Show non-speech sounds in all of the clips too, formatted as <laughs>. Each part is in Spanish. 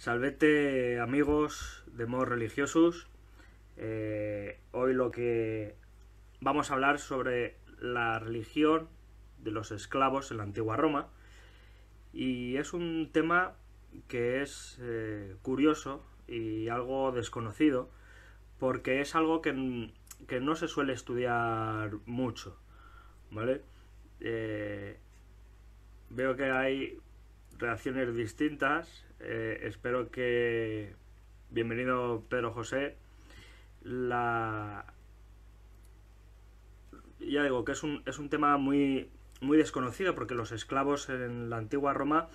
Salvete amigos de modos religiosos. Eh, hoy lo que vamos a hablar sobre la religión de los esclavos en la antigua Roma. Y es un tema que es eh, curioso y algo desconocido porque es algo que, no se suele estudiar mucho. ¿Vale? Eh, veo que hay reacciones distintas. Eh, espero que... Bienvenido Pedro José. La... Ya digo que es un, es un tema muy, muy desconocido porque los esclavos en la antigua Roma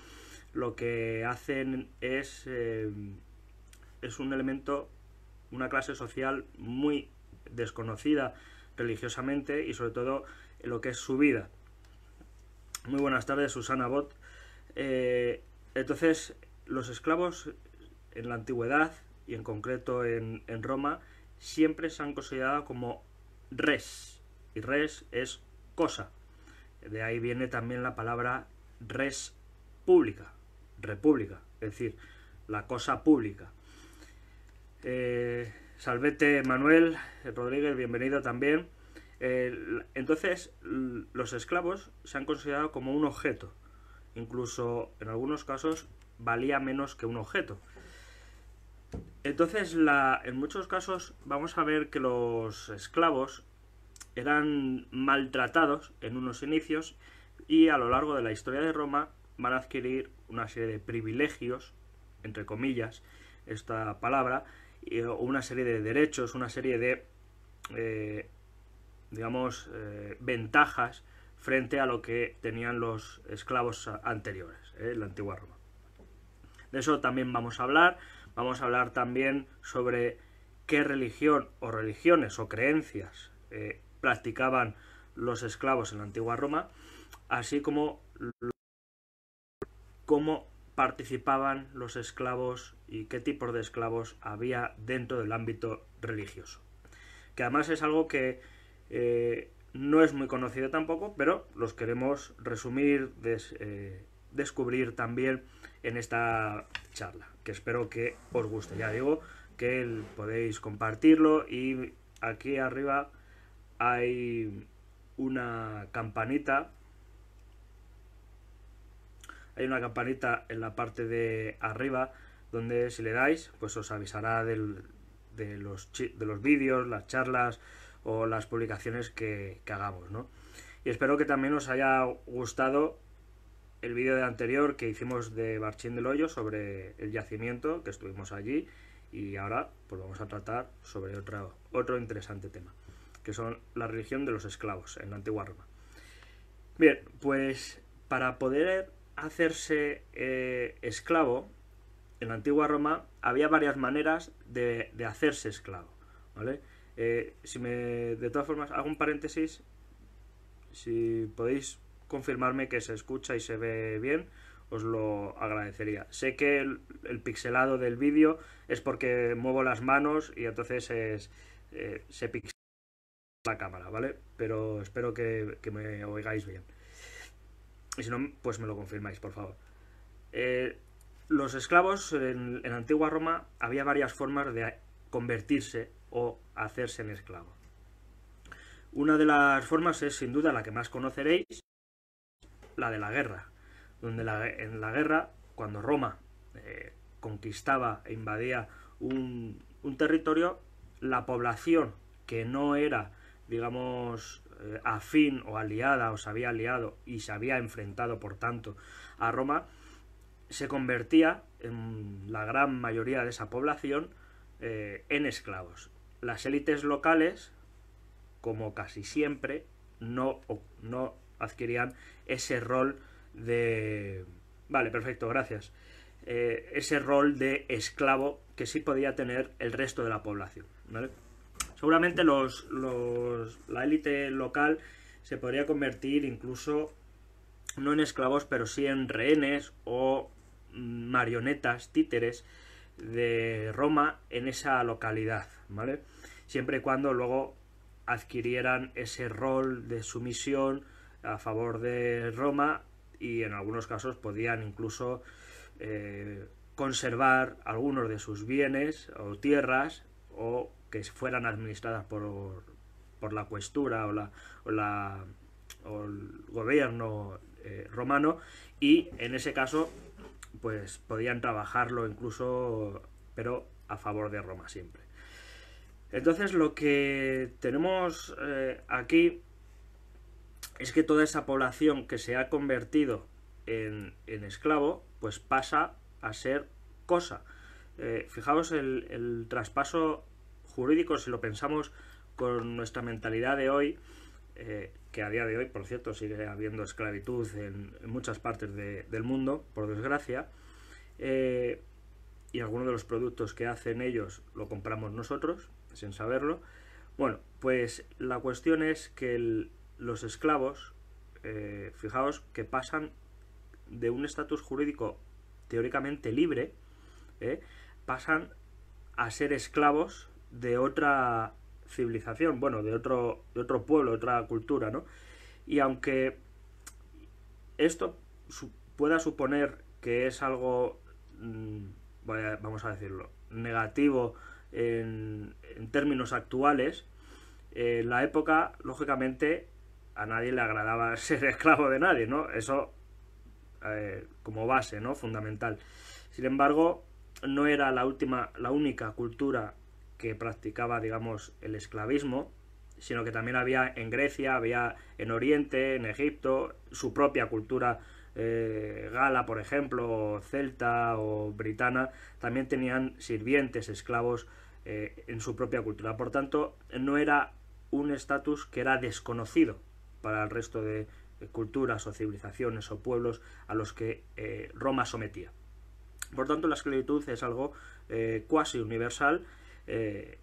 lo que hacen es... Eh, es un elemento, una clase social muy desconocida religiosamente y sobre todo lo que es su vida. Muy buenas tardes, Susana Bot. Eh, entonces, los esclavos en la antigüedad y en concreto en, Roma siempre se han considerado como res y res es cosa. De ahí viene también la palabra res pública, república, es decir, la cosa pública. Eh, salvete Manuel Rodríguez, bienvenido también. Eh, entonces, los esclavos se han considerado como un objeto incluso en algunos casos valía menos que un objeto. Entonces, la, en muchos casos vamos a ver que los esclavos eran maltratados en unos inicios y a lo largo de la historia de Roma van a adquirir una serie de privilegios, entre comillas, esta palabra, una serie de derechos, una serie de, eh, digamos, eh, ventajas frente a lo que tenían los esclavos anteriores, en ¿eh? la antigua Roma. De eso también vamos a hablar. Vamos a hablar también sobre qué religión o religiones o creencias eh, practicaban los esclavos en la antigua Roma, así como cómo participaban los esclavos y qué tipos de esclavos había dentro del ámbito religioso. Que además es algo que eh, no es muy conocida tampoco, pero los queremos resumir, eh, descubrir también en esta charla, que espero que os guste. Ya digo que podéis compartirlo y aquí arriba hay una campanita. Hay una campanita en la parte de arriba donde si le dais, pues os avisará de los, de los vídeos, las charlas, o las publicaciones que, hagamos, ¿no? Y espero que también os haya gustado el vídeo anterior que hicimos de Barchín del Hoyo sobre el yacimiento, que estuvimos allí, y ahora pues vamos a tratar sobre otro, otro interesante tema, que son la religión de los esclavos en la antigua Roma. Bien, pues para poder hacerse eh, esclavo, en la antigua Roma había varias maneras de, de hacerse esclavo, ¿vale? Eh, si me, de todas formas, hago un paréntesis. Si podéis confirmarme que se escucha y se ve bien, os lo agradecería. Sé que el, pixelado del vídeo es porque muevo las manos y entonces es, eh, se pixela la cámara, ¿vale? Pero espero que, me oigáis bien. Y si no, pues me lo confirmáis, por favor. Eh, los esclavos en, en antigua Roma había varias formas de convertirse o hacerse en esclavo. Una de las formas es sin duda la que más conoceréis, la de la guerra, donde en la guerra, cuando Roma eh, conquistaba e invadía un, territorio, la población que no era, digamos, eh, afín o aliada o se había aliado y se había enfrentado, por tanto, a Roma, se convertía en la gran mayoría de esa población eh, en esclavos las élites locales, como casi siempre, no, no adquirían ese rol de... Vale, perfecto, gracias. Eh, ese rol de esclavo que sí podía tener el resto de la población. Seguramente los, los, la élite local se podría convertir incluso no en esclavos, pero sí en rehenes o marionetas, títeres, de Roma en esa localidad, ¿vale? Siempre y cuando luego adquirieran ese rol de sumisión a favor de Roma y en algunos casos podían incluso eh, conservar algunos de sus bienes o tierras o que fueran administradas por, por la cuestura o, la, o, la, el gobierno eh, romano y en ese caso pues podían trabajarlo incluso, pero a favor de Roma siempre. Entonces lo que tenemos eh, aquí es que toda esa población que se ha convertido en, esclavo, pues pasa a ser cosa. Eh, fijaos el traspaso jurídico, si lo pensamos con nuestra mentalidad de hoy, eh, que a día de hoy, por cierto, sigue habiendo esclavitud en, muchas partes del mundo, por desgracia, eh, y algunos de los productos que hacen ellos lo compramos nosotros, sin saberlo. Bueno, pues la cuestión es que los esclavos, eh, fijaos, que pasan de un estatus jurídico teóricamente libre, pasan a ser esclavos de otra civilización, bueno, de otro, de otro pueblo, otra cultura, ¿no? Y aunque esto pueda suponer que es algo, mm, vamos a decirlo, negativo en, términos actuales, eh, en la época, lógicamente, a nadie le agradaba <laughs> ser esclavo de nadie, ¿no? Eso eh, como base, ¿no? Fundamental. Sin embargo, no era la última, la única cultura que practicaba, digamos, el esclavismo, sino que también había en Grecia, había en Oriente, en Egipto, su propia cultura eh, gala, por ejemplo, o celta o britana, también tenían sirvientes, esclavos eh, en su propia cultura. Por tanto, no era un estatus que era desconocido para el resto de culturas o civilizaciones o pueblos a los que eh, Roma sometía. Por tanto, la esclavitud es algo cuasi universal eh,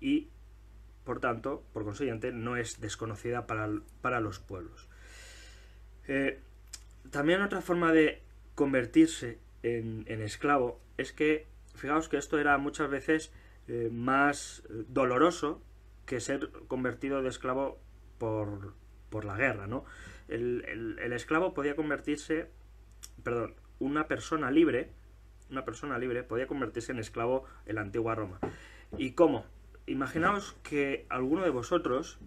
y por tanto, por consiguiente, no es desconocida para, los pueblos. Eh, también otra forma de convertirse en, esclavo es que, fijaos que esto era muchas veces eh, más doloroso que ser convertido de esclavo por, la guerra, ¿no? El, el esclavo podía convertirse, perdón, una persona libre una persona libre, podía convertirse en esclavo en la antigua Roma. ¿Y cómo? Imaginaos que alguno de vosotros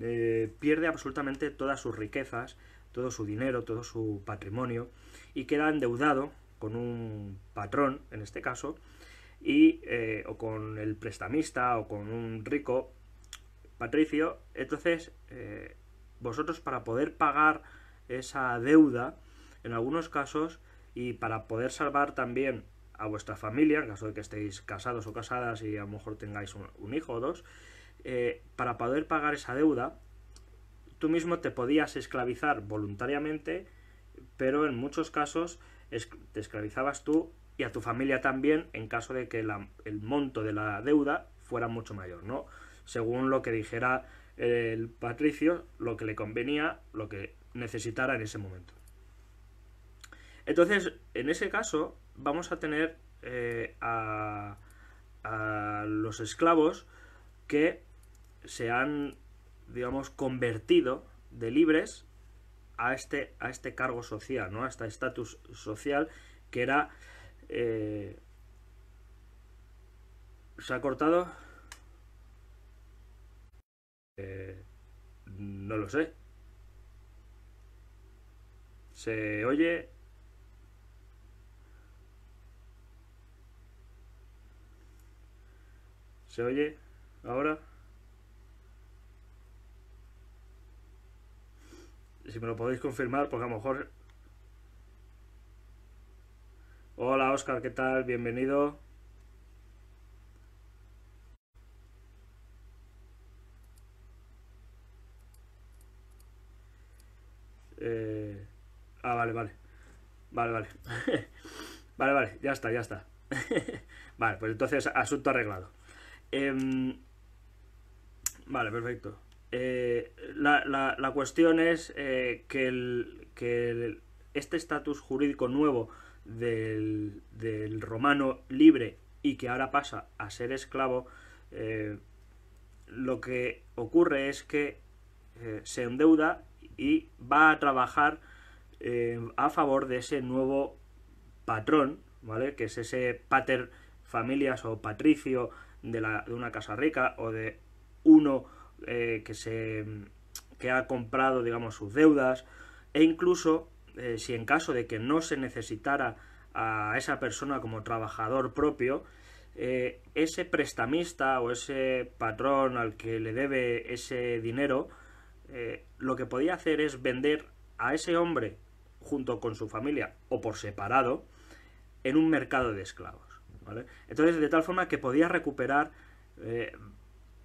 eh, pierde absolutamente todas sus riquezas, todo su dinero, todo su patrimonio, y queda endeudado con un patrón, en este caso, y, eh, o con el prestamista o con un rico patricio. Entonces, eh, vosotros para poder pagar esa deuda, en algunos casos, y para poder salvar también a vuestra familia, en caso de que estéis casados o casadas y a lo mejor tengáis un, hijo o dos, eh, para poder pagar esa deuda, tú mismo te podías esclavizar voluntariamente, pero en muchos casos te esclavizabas tú y a tu familia también en caso de que el monto de la deuda fuera mucho mayor, ¿no? Según lo que dijera el patricio, lo que le convenía, lo que necesitara en ese momento. Entonces, en ese caso, vamos a tener eh, a, los esclavos que se han, digamos, convertido de libres a este, a este cargo social, ¿no? A este estatus social que era... Eh, ¿Se ha cortado? Eh, no lo sé. ¿Se oye? ¿Se oye ahora? Si me lo podéis confirmar, porque a lo mejor... Hola Oscar, ¿qué tal? Bienvenido. Eh, ah, vale, vale. Vale, vale. <laughs> vale, vale, ya está, ya está. <laughs> vale, pues entonces asunto arreglado. Em, vale, perfecto. Eh, la, cuestión es eh, que, este estatus jurídico nuevo del, del, romano libre y que ahora pasa a ser esclavo, eh, lo que ocurre es que se endeuda y va a trabajar a favor de ese nuevo patrón, ¿vale? Que es ese pater familias o patricio de, una casa rica o de uno eh, que, se, que ha comprado, digamos, sus deudas, e incluso eh, si en caso de que no se necesitara a esa persona como trabajador propio, eh, ese prestamista o ese patrón al que le debe ese dinero, lo que podía hacer es vender a ese hombre junto con su familia o por separado en un mercado de esclavos. Entonces, de tal forma que podía recuperar eh,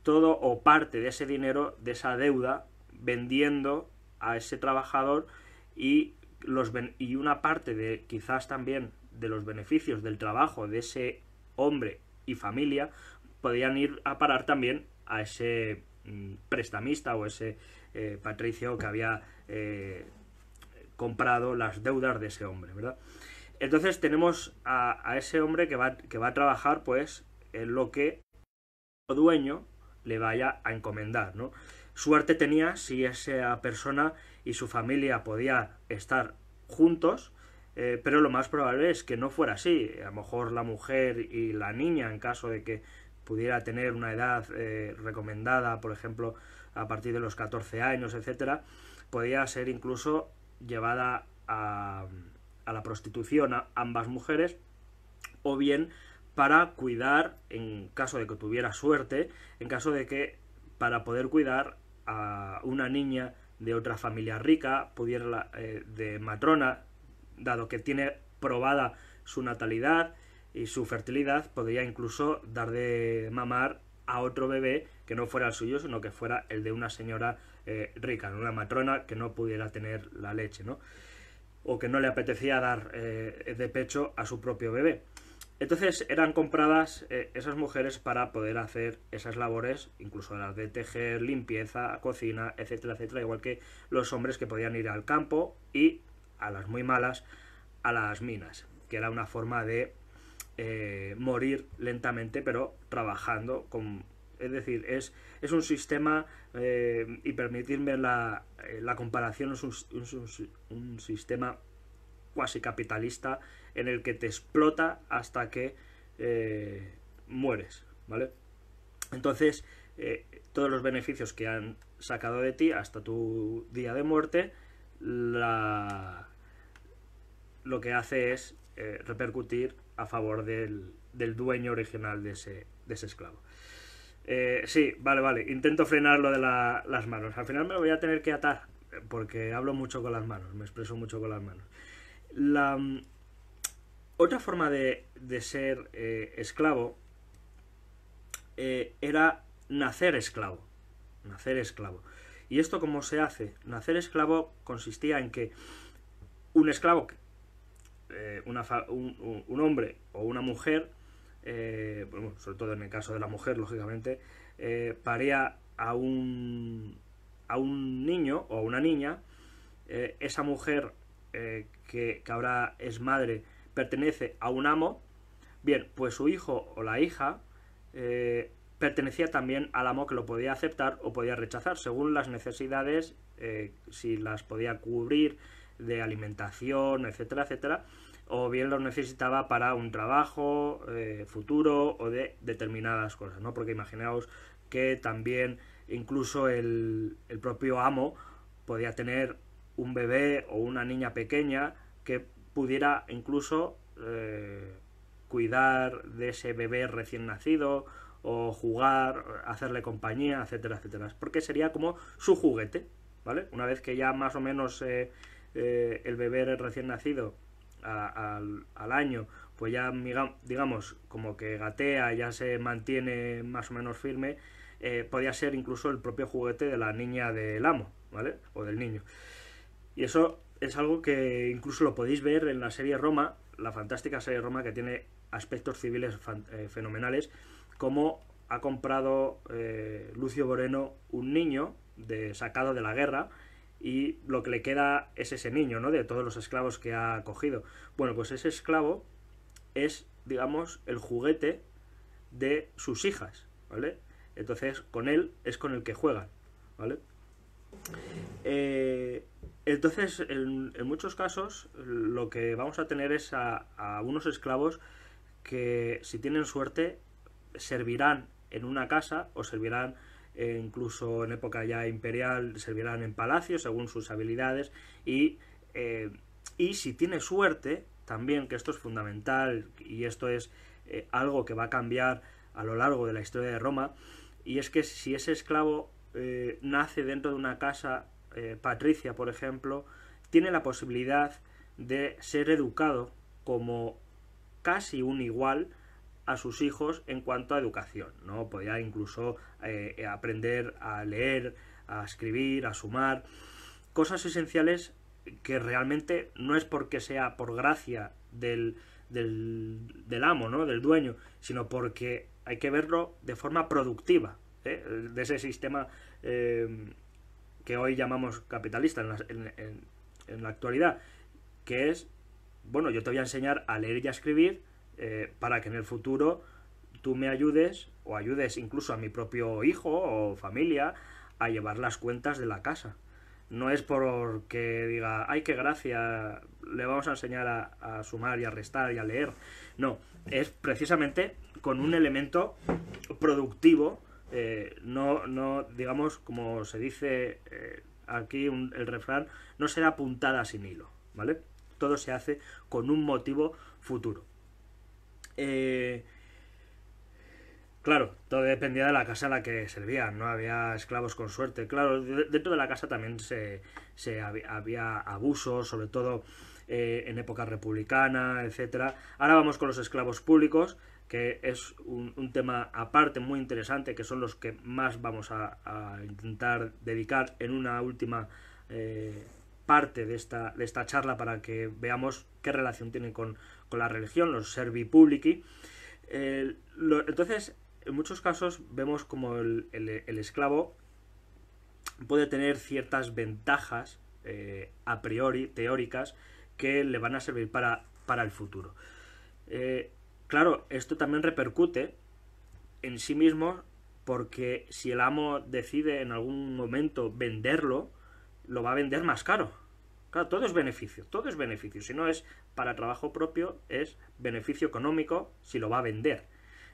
todo o parte de ese dinero, de esa deuda, vendiendo a ese trabajador y, los, y una parte de quizás también de los beneficios del trabajo de ese hombre y familia podían ir a parar también a ese mm, prestamista o ese eh, patricio que había eh, comprado las deudas de ese hombre, ¿verdad? Entonces tenemos a, ese hombre que va, que va, a trabajar pues en lo que el dueño le vaya a encomendar, ¿no? Suerte tenía si esa persona y su familia podía estar juntos, eh, pero lo más probable es que no fuera así. A lo mejor la mujer y la niña, en caso de que pudiera tener una edad eh, recomendada, por ejemplo, a partir de los 14 años, etcétera, podía ser incluso llevada a, a la prostitución a ambas mujeres, o bien para cuidar, en caso de que tuviera suerte, en caso de que para poder cuidar a una niña de otra familia rica, pudiera la eh, de matrona, dado que tiene probada su natalidad y su fertilidad, podría incluso dar de mamar a otro bebé que no fuera el suyo, sino que fuera el de una señora eh, rica, una matrona que no pudiera tener la leche, ¿no? o que no le apetecía dar eh, de pecho a su propio bebé. Entonces eran compradas eh, esas mujeres para poder hacer esas labores, incluso las de tejer, limpieza, cocina, etcétera, etcétera, igual que los hombres que podían ir al campo y a las muy malas, a las minas, que era una forma de eh, morir lentamente, pero trabajando con es decir, es, es un sistema, eh, y permitirme la, eh, comparación, es un, sistema cuasi capitalista en el que te explota hasta que eh, mueres, ¿vale? Entonces, todos los beneficios que han sacado de ti hasta tu día de muerte, lo que hace es repercutir a favor del, dueño original de ese esclavo. Eh, sí, vale, vale. Intento frenar lo de las manos. Al final me lo voy a tener que atar eh, porque hablo mucho con las manos, me expreso mucho con las manos. La mm, otra forma de, ser eh, esclavo era nacer esclavo. Nacer esclavo. ¿Y esto cómo se hace? Nacer esclavo consistía en que un esclavo, un, hombre o una mujer, eh, bueno, sobre todo en el caso de la mujer, lógicamente, eh, paría a un, a un niño o a una niña, eh, esa mujer que, ahora es madre pertenece a un amo, bien, pues su hijo o la hija pertenecía también al amo que lo podía aceptar o podía rechazar según las necesidades, si las podía cubrir de alimentación, etcétera, etcétera o bien lo necesitaba para un trabajo eh, futuro o de determinadas cosas, ¿no? Porque imaginaos que también incluso el, propio amo podía tener un bebé o una niña pequeña que pudiera incluso eh, cuidar de ese bebé recién nacido o jugar, hacerle compañía, etcétera, etcétera. Porque sería como su juguete, ¿vale? Una vez que ya más o menos eh, el bebé recién nacido al año, pues ya digamos como que gatea, ya se mantiene más o menos firme, eh, podía ser incluso el propio juguete de la niña del amo, ¿vale? O del niño. Y eso es algo que incluso lo podéis ver en la serie Roma, la fantástica serie Roma que tiene aspectos civiles eh, fenomenales, como ha comprado eh, Lucio Moreno un niño de, sacado de la guerra, y lo que le queda es ese niño, ¿no? De todos los esclavos que ha cogido. Bueno, pues ese esclavo es, digamos, el juguete de sus hijas, ¿vale? Entonces, con él es con el que juegan, ¿vale? Eh, entonces, en, muchos casos, lo que vamos a tener es a unos esclavos que, si tienen suerte, servirán en una casa o servirán e incluso en época ya imperial servirán en palacios según sus habilidades y, eh, y si tiene suerte, también que esto es fundamental y esto es eh, algo que va a cambiar a lo largo de la historia de Roma, y es que si ese esclavo eh, nace dentro de una casa patricia, por ejemplo, tiene la posibilidad de ser educado como casi un igual a sus hijos en cuanto a educación, ¿no? Podía incluso eh, aprender a leer, a escribir, a sumar, cosas esenciales que realmente no es porque sea por gracia del, del, amo, ¿no? Del dueño, sino porque hay que verlo de forma productiva, ¿eh? de ese sistema eh, que hoy llamamos capitalista en la, en la actualidad, que es, bueno, yo te voy a enseñar a leer y a escribir, eh, para que en el futuro tú me ayudes o ayudes incluso a mi propio hijo o familia a llevar las cuentas de la casa. No es porque diga, ay, qué gracia, le vamos a enseñar a, sumar y a restar y a leer. No, es precisamente con un elemento productivo, eh, no, no, digamos, como se dice eh, aquí el refrán, no será puntada sin hilo, ¿vale? Todo se hace con un motivo futuro. Eh, claro, todo dependía de la casa a la que servían, no había esclavos con suerte. Claro, dentro de la casa también se, había abusos, sobre todo eh, en época republicana, etcétera. Ahora vamos con los esclavos públicos, que es un, tema aparte muy interesante, que son los que más vamos a, intentar dedicar en una última eh, parte de esta, de esta charla para que veamos qué relación tiene con, con la religión, los servi publici. entonces, en muchos casos vemos como el, esclavo puede tener ciertas ventajas eh, a priori, teóricas, que le van a servir para, para el futuro. Eh, claro, esto también repercute en sí mismo porque si el amo decide en algún momento venderlo, lo va a vender más caro Claro, todo es beneficio, todo es beneficio. Si no es para trabajo propio, es beneficio económico si lo va a vender.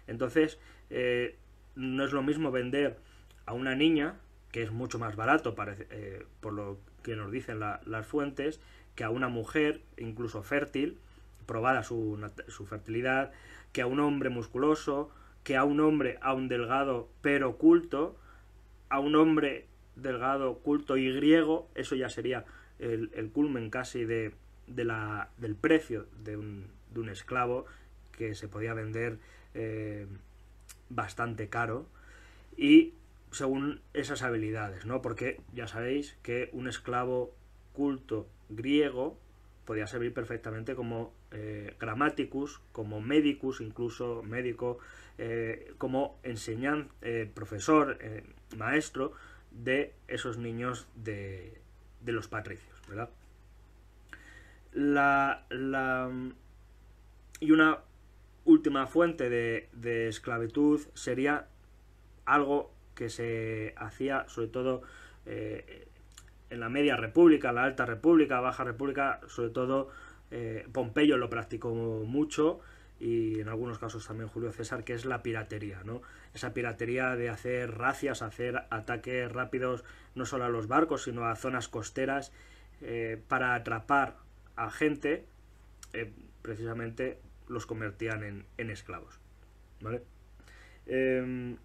Entonces, eh, no es lo mismo vender a una niña, que es mucho más barato, eh, por lo que nos dicen las fuentes, que a una mujer, incluso fértil, probada su, su fertilidad, que a un hombre musculoso, que a un hombre, a un delgado pero culto, a un hombre delgado, culto y griego, eso ya sería el, culmen casi de, la, del precio de un, de un, esclavo que se podía vender eh, bastante caro y según esas habilidades, ¿no? Porque ya sabéis que un esclavo culto griego podía servir perfectamente como eh, como medicus, incluso médico, eh, como enseñante, eh, profesor, maestro de esos niños de, de los patricios, ¿verdad? La, y una última fuente de, esclavitud sería algo que se hacía sobre todo eh, en la media república, la alta república, la baja república, sobre todo eh, Pompeyo lo practicó mucho, y en algunos casos también Julio César, que es la piratería, ¿no? Esa piratería de hacer racias, hacer ataques rápidos no solo a los barcos, sino a zonas costeras eh, para atrapar a gente, eh, precisamente los convertían en, esclavos, ¿vale? Em,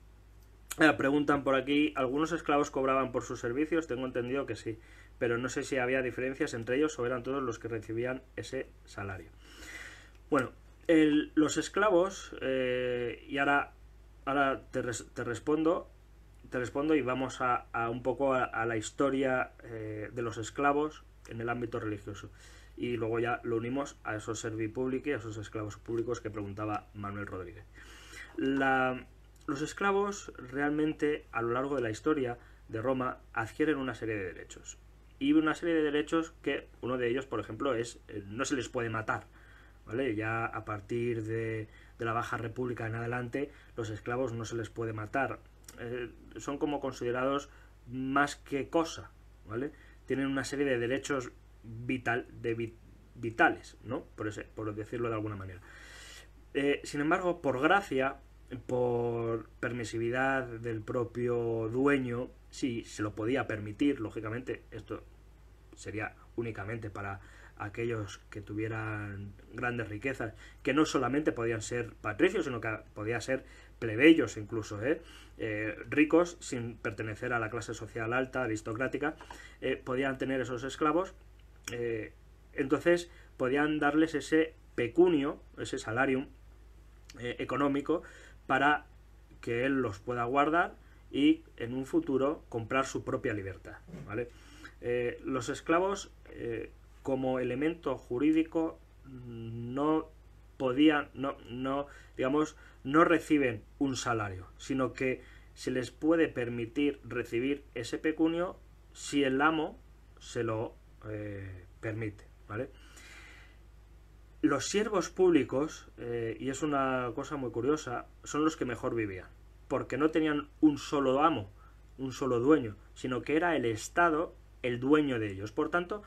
preguntan por aquí, ¿algunos esclavos cobraban por sus servicios? Tengo entendido que sí, pero no sé si había diferencias entre ellos o eran todos los que recibían ese salario. Bueno, los esclavos, eh, y ahora, ahora te, respondo, te respondo y vamos a, un poco a, la historia eh, de los esclavos en el ámbito religioso. Y luego ya lo unimos a esos servipúblicos, a esos esclavos públicos que preguntaba Manuel Rodríguez. los esclavos realmente a lo largo de la historia de Roma adquieren una serie de derechos. Y una serie de derechos que uno de ellos, por ejemplo, es eh, no se les puede matar. Ya a partir de, la Baja República en adelante, los esclavos no se les puede matar. Eh, son como considerados más que cosa, ¿vale? Tienen una serie de derechos vital, de vitales, ¿no? Por, por decirlo de alguna manera. Eh, sin embargo, por gracia, por permisividad del propio dueño, si sí, se lo podía permitir, lógicamente, esto sería únicamente para aquellos que tuvieran grandes riquezas, que no solamente podían ser patricios, sino que podían ser plebeyos incluso, ¿eh? Eh, ricos sin pertenecer a la clase social alta, aristocrática, eh, podían tener esos esclavos, entonces podían darles ese pecunio, ese salarium económico, para que él los pueda guardar y en un futuro comprar su propia libertad, ¿vale? los esclavos como elemento jurídico no podían, no, no, digamos, no reciben un salario, sino que se les puede permitir recibir ese pecunio si el amo se lo eh, permite, ¿vale? Los siervos públicos, eh, y es una cosa muy curiosa, son los que mejor vivían, porque no tenían un solo amo, un solo dueño, sino que era el Estado el dueño de ellos. Por tanto,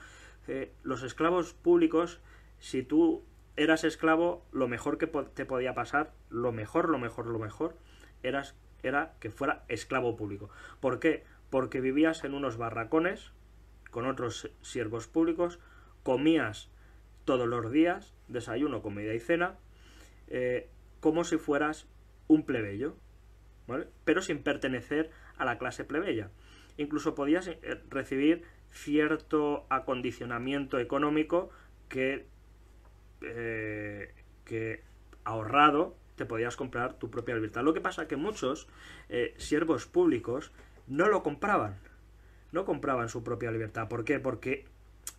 eh, los esclavos públicos, si tú eras esclavo, lo mejor que te podía pasar, lo mejor, lo mejor, lo mejor, era que fuera esclavo público. ¿Por qué? Porque vivías en unos barracones con otros siervos públicos, comías todos los días, desayuno, comida y cena, eh, como si fueras un plebeyo, ¿vale? pero sin pertenecer a la clase plebeya. Incluso podías eh, recibir cierto acondicionamiento económico eh, que, ahorrado te podías comprar tu propia libertad. Lo que pasa que muchos eh, siervos públicos no lo compraban, no compraban su propia libertad. ¿Por qué? Porque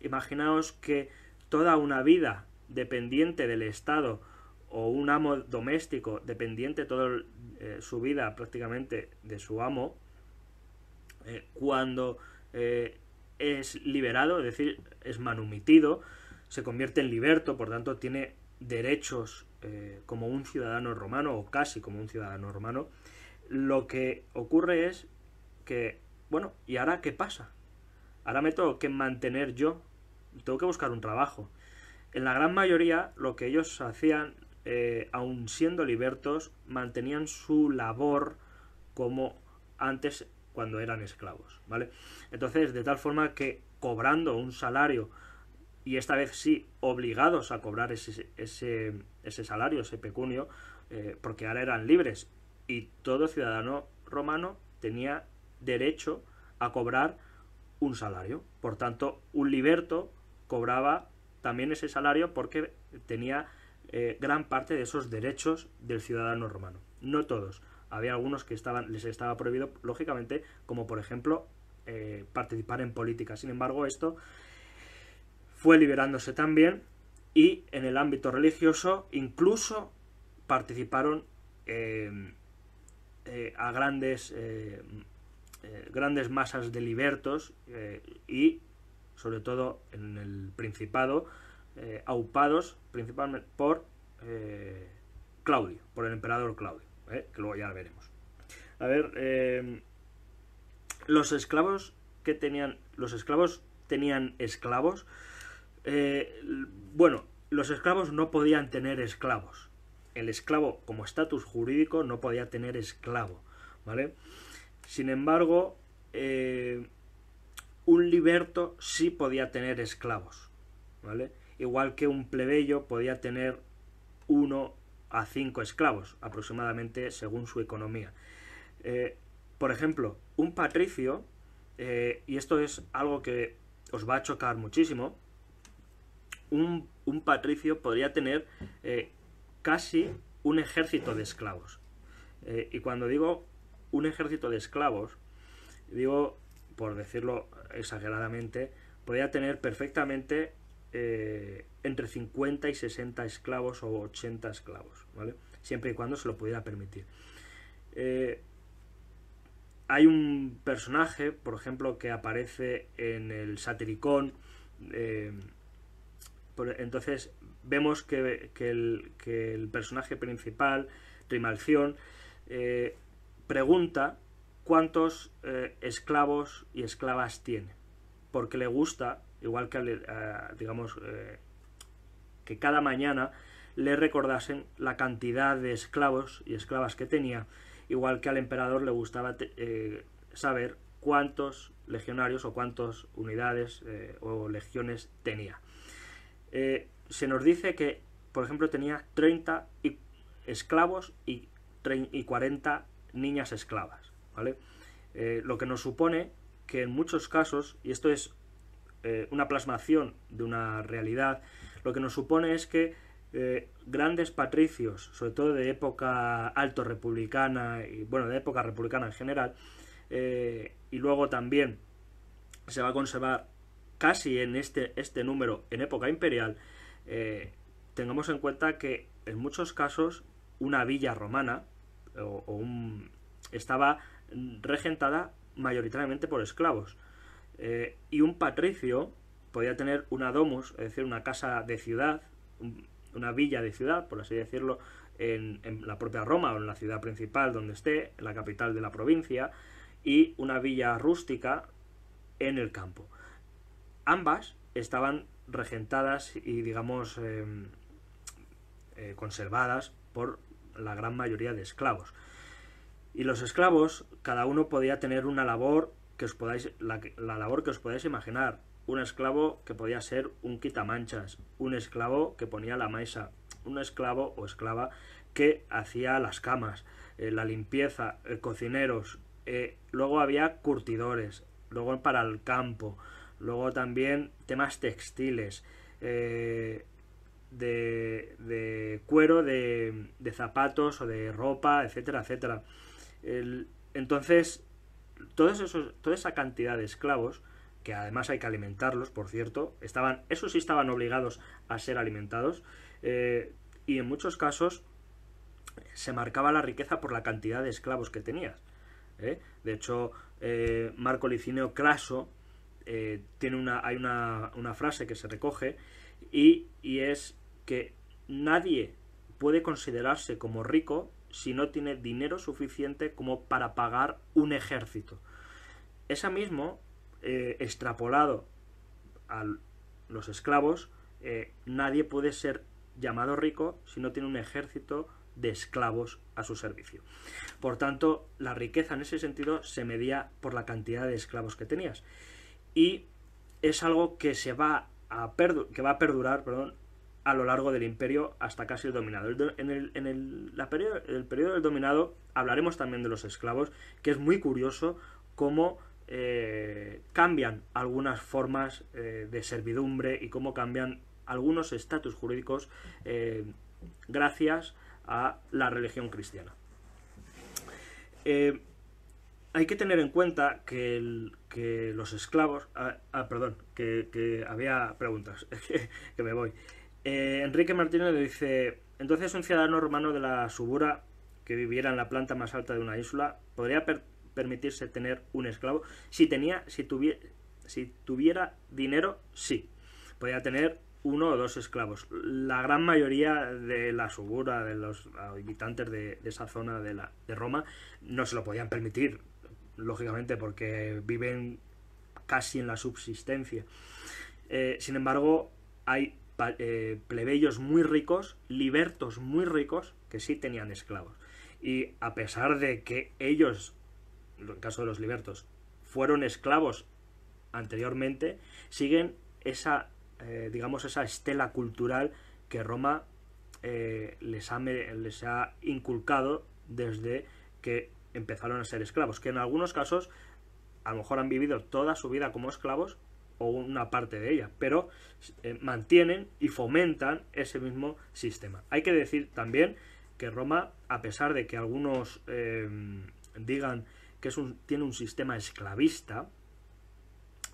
imaginaos que toda una vida dependiente del Estado o un amo doméstico dependiente toda eh, su vida prácticamente de su amo, cuando es liberado, es decir, es manumitido, se convierte en liberto, por tanto tiene derechos eh, como un ciudadano romano o casi como un ciudadano romano. Lo que ocurre es que, bueno, ¿y ahora qué pasa? Ahora me tengo que mantener yo, tengo que buscar un trabajo. En la gran mayoría lo que ellos hacían, eh, aun siendo libertos, mantenían su labor como antes cuando eran esclavos, ¿vale? Entonces, de tal forma que cobrando un salario, y esta vez sí obligados a cobrar ese, ese, ese salario, ese pecunio, eh, porque ahora eran libres, y todo ciudadano romano tenía derecho a cobrar un salario. Por tanto, un liberto cobraba también ese salario porque tenía eh, gran parte de esos derechos del ciudadano romano. No todos, había algunos que estaban, les estaba prohibido, lógicamente, como por ejemplo eh, participar en política. Sin embargo, esto fue liberándose también y en el ámbito religioso incluso participaron eh, eh, a grandes, grandes masas de libertos y sobre todo en el Principado, aupados principalmente por Claudio, por el emperador Claudio. ¿eh? que luego ya veremos. A ver, eh, los esclavos que tenían, los esclavos tenían esclavos. Eh, bueno, los esclavos no podían tener esclavos. El esclavo, como estatus jurídico, no podía tener esclavo, ¿vale? Sin embargo, un liberto sí podía tener esclavos, ¿vale? Igual que un plebeyo podía tener uno a cinco esclavos, aproximadamente según su economía. Eh, por ejemplo, un patricio, eh, y esto es algo que os va a chocar muchísimo, un, patricio podría tener eh, casi un ejército de esclavos. y cuando digo un ejército de esclavos, digo, por decirlo exageradamente, podría tener perfectamente eh, entre 50 y 60 esclavos o 80 esclavos, Siempre y cuando se lo pudiera permitir. Eh, hay un personaje, por ejemplo, que aparece en el Satiricón. Eh, entonces vemos que, el, personaje principal, Rimalción, pregunta cuántos esclavos y esclavas tiene, porque le gusta igual que, eh, digamos, eh, que cada mañana le recordasen la cantidad de esclavos y esclavas que tenía, igual que al emperador le gustaba eh, saber cuántos legionarios o cuántas unidades o legiones tenía. se nos dice que, por ejemplo, tenía 30 esclavos y, y, 40 niñas esclavas, ¿vale? lo que nos supone que en muchos casos, y esto es eh, una plasmación de una realidad, lo que nos supone es que eh, grandes patricios, sobre todo de época alto republicana y bueno, de época republicana en general, eh, y luego también se va a conservar casi en este, este número en época imperial, tengamos en cuenta que en muchos casos una villa romana o un, estaba regentada mayoritariamente por esclavos. Eh, y un patricio podía tener una domus, es decir, una casa de ciudad, una villa de ciudad, por así decirlo, en, la propia Roma o en la ciudad principal donde esté, la capital de la provincia, y una villa rústica en el campo. Ambas estaban regentadas y, digamos, em, eh, conservadas por la gran mayoría de esclavos. Y los esclavos, cada uno podía tener una labor que os podáis, la, labor que os podáis imaginar. Un esclavo que podía ser un quitamanchas, un esclavo que ponía la maisa. un esclavo o esclava que hacía las camas, eh, la limpieza, eh, cocineros, eh, luego había curtidores, luego para el campo, luego también temas textiles, de, de, cuero, de, zapatos o de ropa, etcétera, etcétera. entonces, todos esos, toda esa cantidad de esclavos, que además hay que alimentarlos, por cierto, estaban, esos sí estaban obligados a ser alimentados, eh, y en muchos casos se marcaba la riqueza por la cantidad de esclavos que tenías. ¿eh? De hecho, eh, Marco Licineo Craso tiene una, hay una, una, frase que se recoge y, y es que nadie puede considerarse como rico si no tiene dinero suficiente como para pagar un ejército. Esa mismo, eh, extrapolado a los esclavos, eh, nadie puede ser llamado rico si no tiene un ejército de esclavos a su servicio. Por tanto, la riqueza en ese sentido se medía por la cantidad de esclavos que tenías. Y es algo que se va a que va a perdurar perdón, a lo largo del imperio hasta casi el dominado. En, el, la periodo, el periodo del dominado hablaremos también de los esclavos, que es muy curioso cómo eh, cambian algunas formas eh, de servidumbre y cómo cambian algunos estatus jurídicos eh, gracias a la religión cristiana. hay que tener en cuenta que, que los esclavos... Ah, ah, perdón, que, que, había preguntas, <laughs> que me voy. Eh, Enrique Martínez le dice, entonces un ciudadano romano de la Subura que viviera en la planta más alta de una isla podría permitirse tener un esclavo si tenía si, si tuviera dinero sí Podría tener uno o dos esclavos la gran mayoría de la subura de los habitantes de, esa zona de, la, de Roma no se lo podían permitir lógicamente porque viven casi en la subsistencia eh, sin embargo hay eh, plebeyos muy ricos, libertos muy ricos, que sí tenían esclavos. Y a pesar de que ellos, en el caso de los libertos, fueron esclavos anteriormente, siguen esa, eh, digamos, esa estela cultural que Roma eh, les ha inculcado desde que empezaron a ser esclavos, que en algunos casos a lo mejor han vivido toda su vida como esclavos, o una parte de ella, pero eh, mantienen y fomentan ese mismo sistema. Hay que decir también que Roma, a pesar de que algunos eh, digan que tiene un sistema esclavista,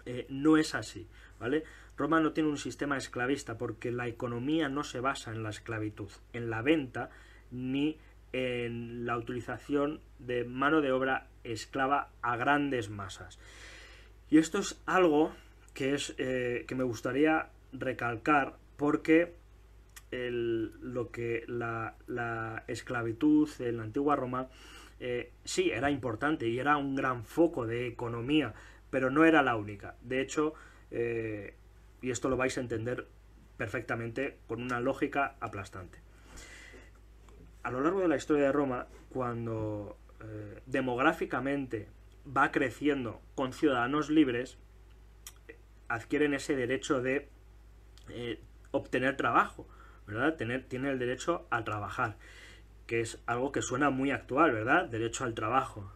eh, no es así, ¿vale? Roma no tiene un sistema esclavista porque la economía no se basa en la esclavitud, en la venta ni en la utilización de mano de obra esclava a grandes masas. Y esto es algo que, es, eh, que me gustaría recalcar porque lo que la, esclavitud en la antigua Roma eh, sí era importante y era un gran foco de economía, pero no era la única. De hecho, eh, y esto lo vais a entender perfectamente con una lógica aplastante. A lo largo de la historia de Roma, cuando demográficamente va creciendo con ciudadanos libres, adquieren ese derecho de eh, obtener trabajo, ¿verdad? Tener, tiene el derecho a trabajar, que es algo que suena muy actual, ¿verdad? Derecho al trabajo,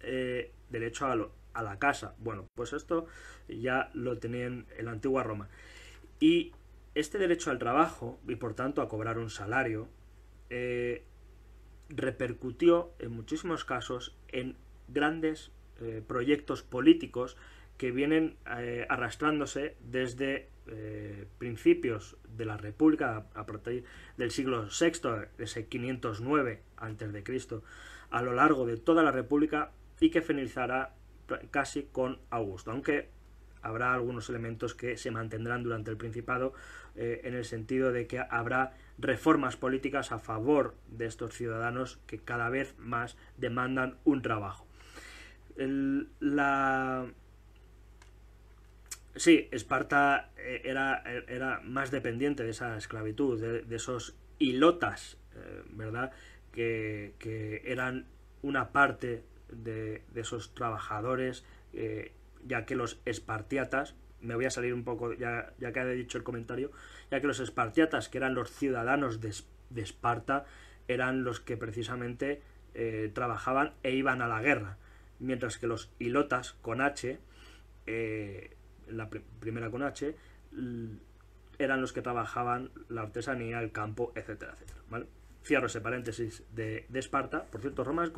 eh, derecho a, a, la casa. Bueno, pues esto ya lo tenían en la antigua Roma. Y este derecho al trabajo, y por tanto a cobrar un salario, eh, repercutió en muchísimos casos en grandes proyectos políticos que vienen eh, arrastrándose desde eh, principios de la República a partir del siglo VI, ese 509 a.C., a lo largo de toda la República y que finalizará casi con Augusto, aunque habrá algunos elementos que se mantendrán durante el Principado eh, en el sentido de que habrá reformas políticas a favor de estos ciudadanos que cada vez más demandan un trabajo. la Sí, Esparta eh, era, eh, era más dependiente de esa esclavitud, de, esos ilotas, eh, ¿verdad? Que, eran una parte de, esos trabajadores, ya que los espartiatas, me voy a salir un poco, ya, ya, que he dicho el comentario, ya que los espartiatas, que eran los ciudadanos de, Esparta, eran los que precisamente trabajaban e iban a la guerra, mientras que los ilotas con H, la primera con H, eran los que trabajaban la artesanía, el campo, etcétera, etcétera. Cierro ese paréntesis de, Esparta. Por cierto, Roma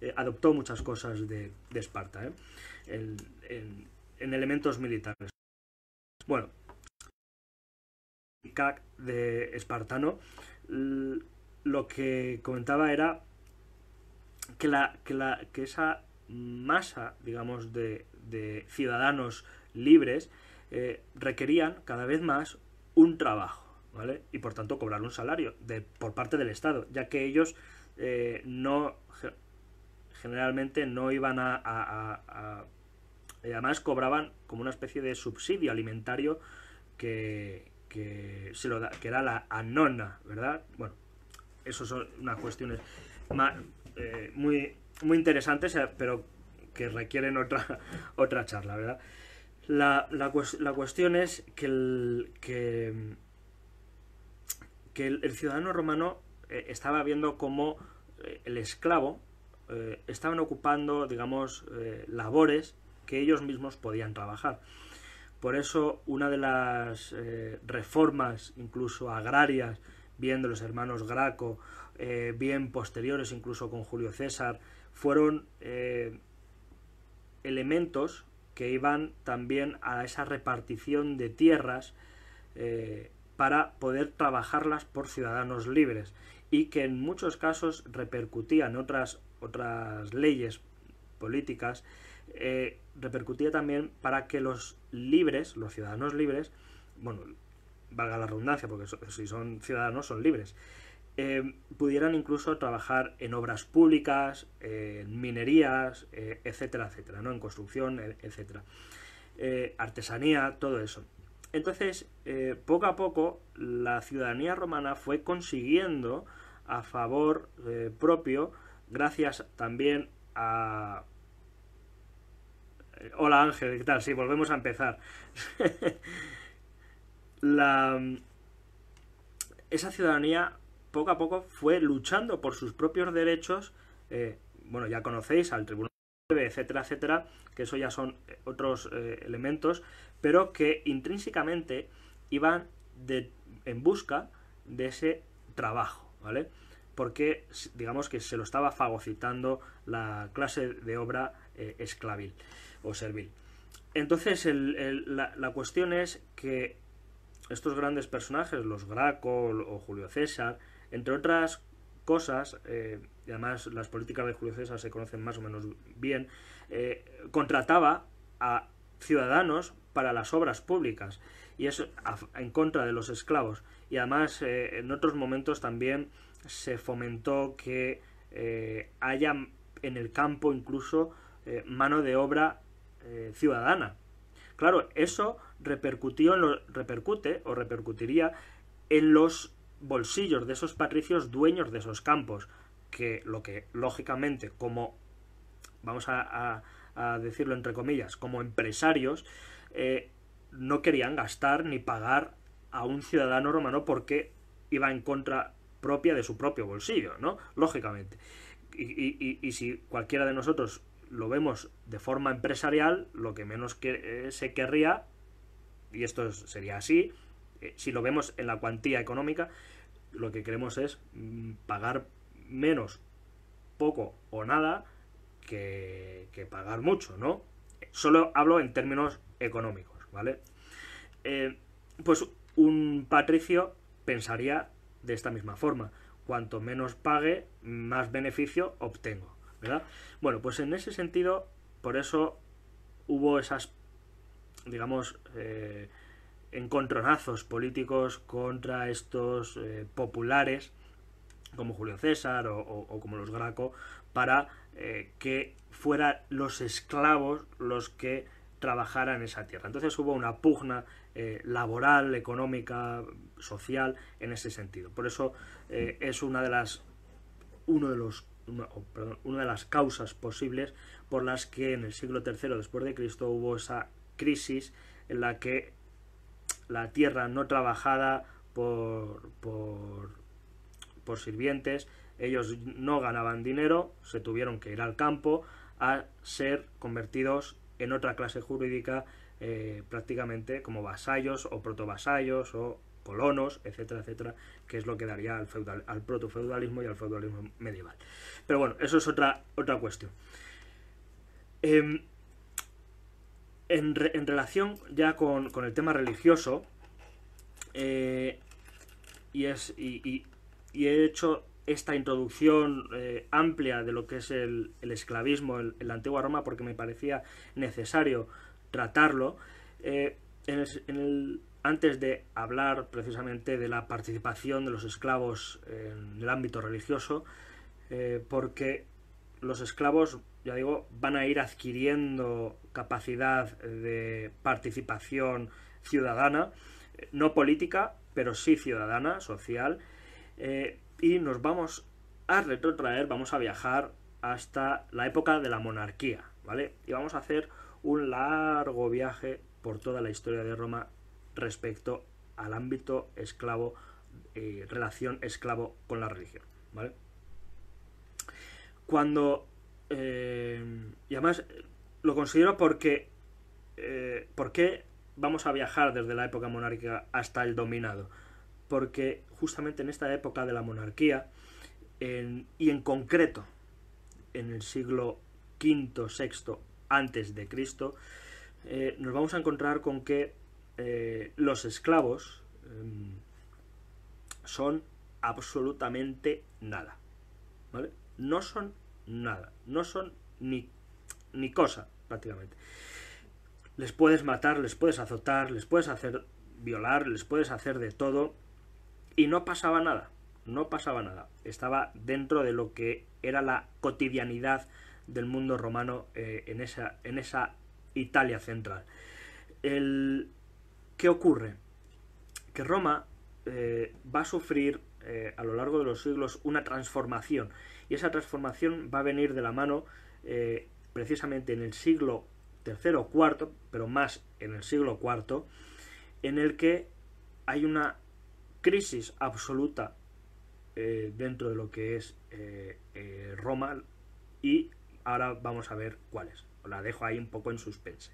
eh, adoptó muchas cosas de, Esparta ¿eh? en, elementos militares. Bueno, CAC de espartano lo que comentaba era que, que, esa masa, digamos, de ciudadanos libres eh, requerían cada vez más un trabajo, ¿vale? Y por tanto cobrar un salario de, por parte del Estado, ya que ellos eh, no generalmente no iban a, además cobraban como una especie de subsidio alimentario que, que se lo que era la anona, ¿verdad? Bueno, eso son unas cuestiones eh, muy, muy interesantes, pero que requieren otra, <laughs> otra charla, ¿verdad? La, cuestión es que el, que, el, ciudadano romano eh, estaba viendo cómo eh, el esclavo eh, estaban ocupando, digamos, labores que ellos mismos podían trabajar. Por eso una de las reformas, incluso agrarias, bien de los hermanos Graco, bien posteriores, incluso con Julio César, fueron elementos que iban también a esa repartición de tierras eh, para poder trabajarlas por ciudadanos libres y que en muchos casos repercutían otras, otras leyes políticas, eh, repercutía también para que los libres, los ciudadanos libres, bueno, valga la redundancia, porque si son ciudadanos son libres, Em, pudieran incluso trabajar en obras públicas, en minerías, eh, etcétera, etcétera, ¿no? En construcción, e, etcétera. Eh, artesanía, todo eso. Entonces, eh, poco a poco, la ciudadanía romana fue consiguiendo a favor propio, gracias también a... Hola Ángel, ¿qué tal? Sí, volvemos a empezar. <laughs> la... Mm, esa ciudadanía poco a poco fue luchando por sus propios derechos. Eh, bueno, ya conocéis al Tribunal, etcétera, etcétera, que eso ya son eh, otros eh, elementos, pero que intrínsecamente iban en busca de ese trabajo, ¿vale? Porque digamos que se lo estaba fagocitando la clase de obra esclavil o servil. Entonces, el, la, la cuestión es que estos grandes personajes, los Graco o Julio César, entre otras cosas, eh, y además las políticas de César se conocen más o menos bien, eh, contrataba a ciudadanos para las obras públicas y eso en contra de los esclavos. Y además eh, en otros momentos también se fomentó que haya en el campo incluso mano de obra ciudadana. Claro, eso repercutió repercute o repercutiría en los bolsillos de esos patricios dueños de esos campos, que lo que lógicamente como, vamos a, decirlo entre comillas, como empresarios, eh, no querían gastar ni pagar a un ciudadano romano porque iba en contra propia de su propio bolsillo, ¿no? Lógicamente. Y, si cualquiera de nosotros lo vemos de forma empresarial, lo que menos que, eh, se querría, y esto sería así, eh, si lo vemos en la cuantía económica, lo que queremos es mm, pagar menos, poco o nada que, pagar mucho, ¿no? Solo hablo en términos económicos, ¿vale? Eh, pues un patricio pensaría de esta misma forma. Cuanto menos pague, más beneficio obtengo, ¿verdad? Bueno, pues en ese sentido, por eso hubo esas, digamos, eh, encontronazos políticos contra estos eh, populares como Julio César o, como los Graco para eh, que fueran los esclavos los que trabajaran esa tierra. Entonces hubo una pugna eh, laboral, económica, social en ese sentido. Por eso es una de las uno de los una, oh, una de las causas posibles por las que en el siglo III después de Cristo hubo esa crisis en la que la tierra no trabajada por, por, sirvientes, ellos no ganaban dinero, se tuvieron que ir al campo a ser convertidos en otra clase jurídica eh, prácticamente como vasallos o protovasallos o colonos, etcétera, etcétera, que es lo que daría al, feudal, al protofeudalismo y al feudalismo medieval. Pero bueno, eso es otra, otra cuestión. Em, en, relación ya con, el tema religioso, eh, y, he hecho esta introducción eh, amplia de lo que es el, esclavismo en, la antigua Roma porque me parecía necesario tratarlo, eh, antes de hablar precisamente de la participación de los esclavos en el ámbito religioso, porque los esclavos ya digo, van a ir adquiriendo capacidad de participación ciudadana, eh, no política, pero sí ciudadana, social, eh, y nos vamos a retrotraer, vamos a viajar hasta la época de la monarquía, ¿vale? Y vamos a hacer un largo viaje por toda la historia de Roma respecto al ámbito esclavo, eh, relación esclavo con la religión, ¿vale? Cuando eh, y además lo considero porque, eh, porque vamos a viajar desde la época monárquica hasta el dominado. Porque justamente en esta época de la monarquía, y en concreto en el siglo V, VI antes de Cristo, eh, nos vamos a encontrar con que los esclavos em, son absolutamente nada. ¿vale? No son nada. No son ni, cosa, prácticamente. Les puedes matar, les puedes azotar, les puedes hacer violar, les puedes hacer de todo. Y no pasaba nada, no pasaba nada. Estaba dentro de lo que era la cotidianidad del mundo romano eh, en, esa, en esa Italia central. El, ¿Qué ocurre? Que Roma eh, va a sufrir eh, a lo largo de los siglos una transformación y esa transformación va a venir de la mano eh, precisamente en el siglo III o IV, pero más en el siglo IV, en el que hay una crisis absoluta eh, dentro de lo que es Roma y ahora vamos a ver cuál la dejo ahí un poco en suspense.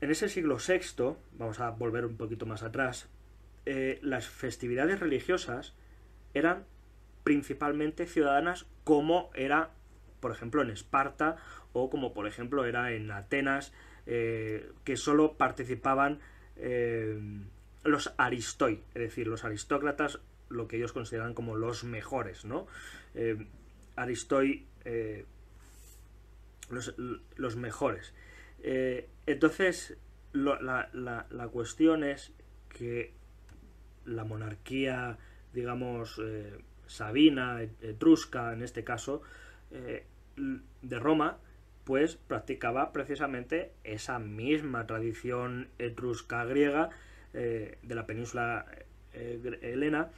En ese siglo VI, vamos a volver un poquito más atrás, eh, las festividades religiosas eran principalmente ciudadanas como era, por ejemplo, en Esparta o como, por ejemplo, era en Atenas, eh, que solo participaban eh, los aristoi, es decir, los aristócratas, lo que ellos consideran como los mejores, ¿no? aristoi, los, mejores. entonces, la, la cuestión es que la monarquía, digamos, eh, sabina, etrusca en este caso, eh, de Roma, pues practicaba precisamente esa misma tradición etrusca griega eh, de la península helena,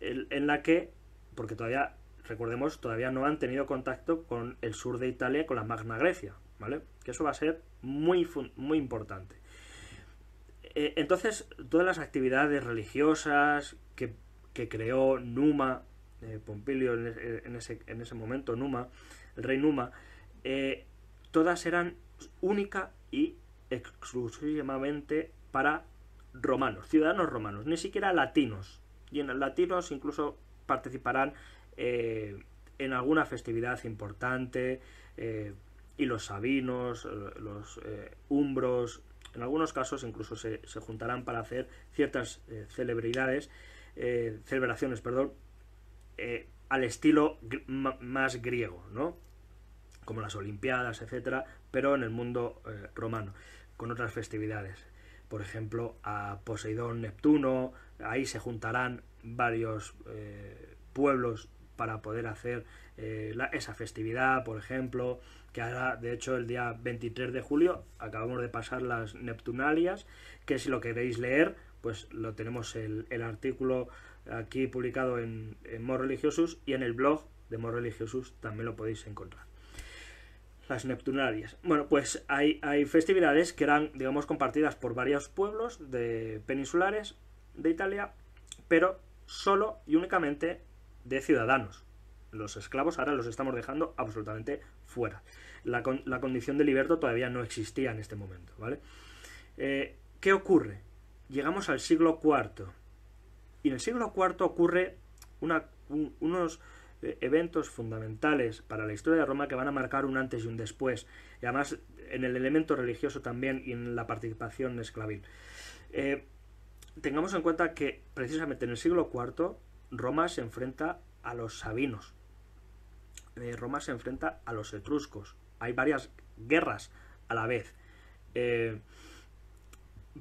en la que, porque todavía, recordemos, todavía no han tenido contacto con el sur de Italia, con la Magna Grecia, ¿vale? Que eso va a ser muy, muy importante. Eh, entonces, todas las actividades religiosas que, creó Numa, eh, Pompilio eh, en, ese, momento, Numa, el rey Numa, todas eran única y exclusivamente para romanos, ciudadanos romanos, ni siquiera latinos. Y en los latinos incluso participarán en alguna festividad importante, y los sabinos, los umbros, en algunos casos incluso se, juntarán para hacer ciertas eh, celebridades, eh, celebraciones, perdón, eh, al estilo más griego, Como las Olimpiadas, etcétera, pero en el mundo romano, con otras festividades. Por ejemplo, a Poseidón, Neptuno, ahí se juntarán varios pueblos para poder hacer esa festividad, por ejemplo, que ahora, de hecho, el día 23 de julio acabamos de pasar las Neptunalias, que si lo queréis leer, pues lo tenemos el, el artículo aquí publicado en, en Religiosus y en el blog de Mor Religiosus también lo podéis encontrar. Las Neptunarias. Bueno, pues hay, hay festividades que eran, digamos, compartidas por varios pueblos de peninsulares de Italia, pero solo y únicamente de ciudadanos. Los esclavos ahora los estamos dejando absolutamente fuera la, condición de liberto todavía no existía en este momento, ¿vale? Eh, ¿Qué ocurre? Llegamos al siglo IV. Y en el siglo IV ocurre unos eh, eventos fundamentales para la historia de Roma que van a marcar un antes y un después. Y además en el elemento religioso también y en la participación esclavil. Eh, tengamos en cuenta que precisamente en el siglo IV Roma se enfrenta a los sabinos. Roma se enfrenta a los etruscos hay varias guerras a la vez. Eh,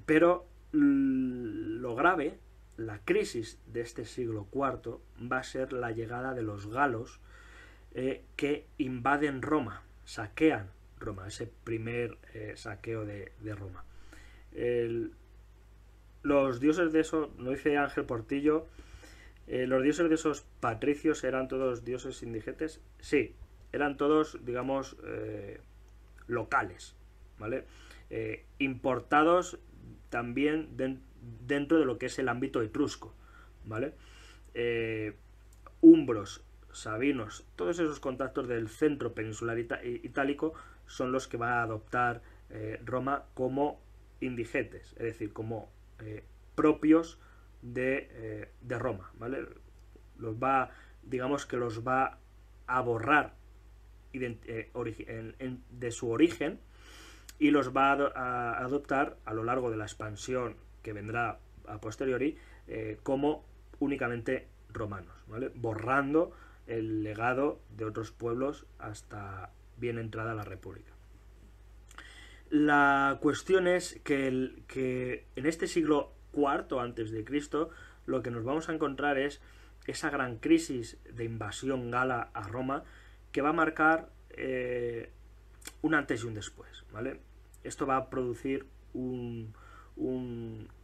pero mm, lo grave, la crisis de este siglo IV va a ser la llegada de los galos eh, que invaden Roma, saquean Roma, ese primer eh, saqueo de, Roma. los dioses de eso, lo dice Ángel Portillo, los dioses de esos patricios eran todos dioses indigentes. Sí, eran todos, digamos, eh, locales, ¿vale? Eh, importados también dentro de lo que es el ámbito etrusco, ¿vale? Eh, umbros, sabinos, todos esos contactos del centro peninsular itálico son los que va a adoptar Roma como indigentes, es decir, como propios de, de Roma, ¿vale? Los va, digamos que los va a borrar eh, de su origen y los va a, adoptar a lo largo de la expansión que vendrá a posteriori eh, como únicamente romanos, borrando el legado de otros pueblos hasta bien entrada la República. La cuestión es que, que en este siglo IV antes de Cristo lo que nos vamos a encontrar es esa gran crisis de invasión gala a Roma que va a marcar eh, un antes y un después, ¿vale? Esto va a producir un,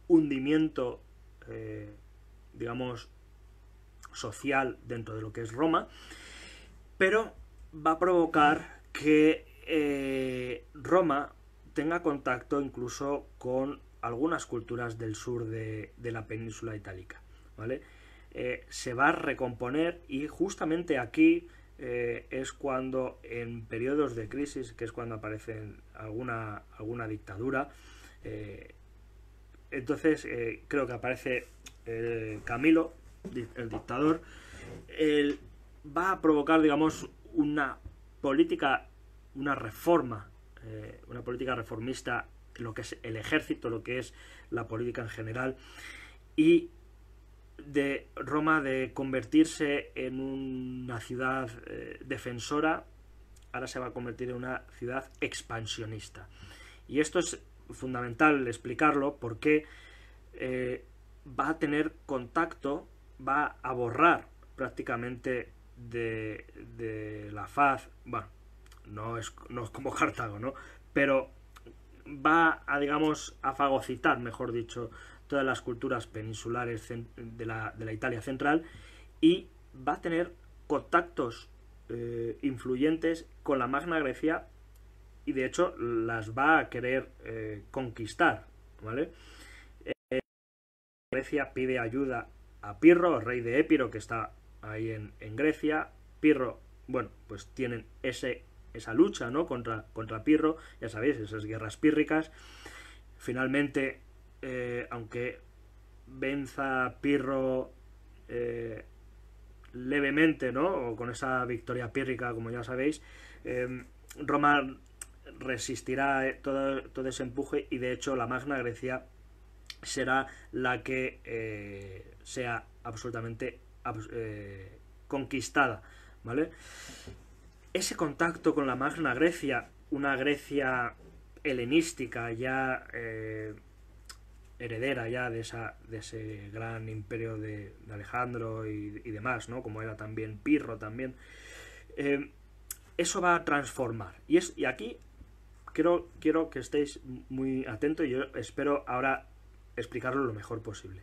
hundimiento, eh, digamos, social dentro de lo que es Roma, pero va a provocar que eh, Roma tenga contacto incluso con algunas culturas del sur de, la península itálica, ¿vale? se va a recomponer y justamente aquí eh, es cuando en periodos de crisis, que es cuando aparece alguna, alguna dictadura, eh, entonces eh, creo que aparece Camilo, el dictador, él va a provocar, digamos, una política, una reforma, una política reformista, lo que es el ejército, lo que es la política en general, y de Roma de convertirse en una ciudad eh, defensora, ahora se va a convertir en una ciudad expansionista. Y esto es fundamental explicarlo porque eh, va a tener contacto, va a borrar prácticamente de, la faz, bueno, no es, no es como Cartago, ¿no? Pero va a, digamos, a fagocitar, mejor dicho, todas las culturas peninsulares de la, Italia central y va a tener contactos eh, influyentes con la Magna Grecia y de hecho las va a querer eh, conquistar, ¿vale? Eh, Grecia pide ayuda a Pirro, rey de epiro que está ahí en, Grecia. Pirro, bueno, pues tienen ese, esa lucha, ¿no? Contra, contra Pirro, ya sabéis, esas guerras pírricas. Finalmente eh, aunque venza Pirro eh, levemente, ¿no? O con esa victoria pírrica, como ya sabéis, em, Roma resistirá eh, todo, ese empuje y de hecho la Magna Grecia será la que sea absolutamente conquistada, ¿vale? Ese contacto con la Magna Grecia, una Grecia helenística ya heredera ya de, esa, de ese gran imperio de, Alejandro y, demás, ¿no? Como era también Pirro también. Em, eso va a transformar. Y, es, aquí quiero, quiero que estéis muy atentos y yo espero ahora explicarlo lo mejor posible.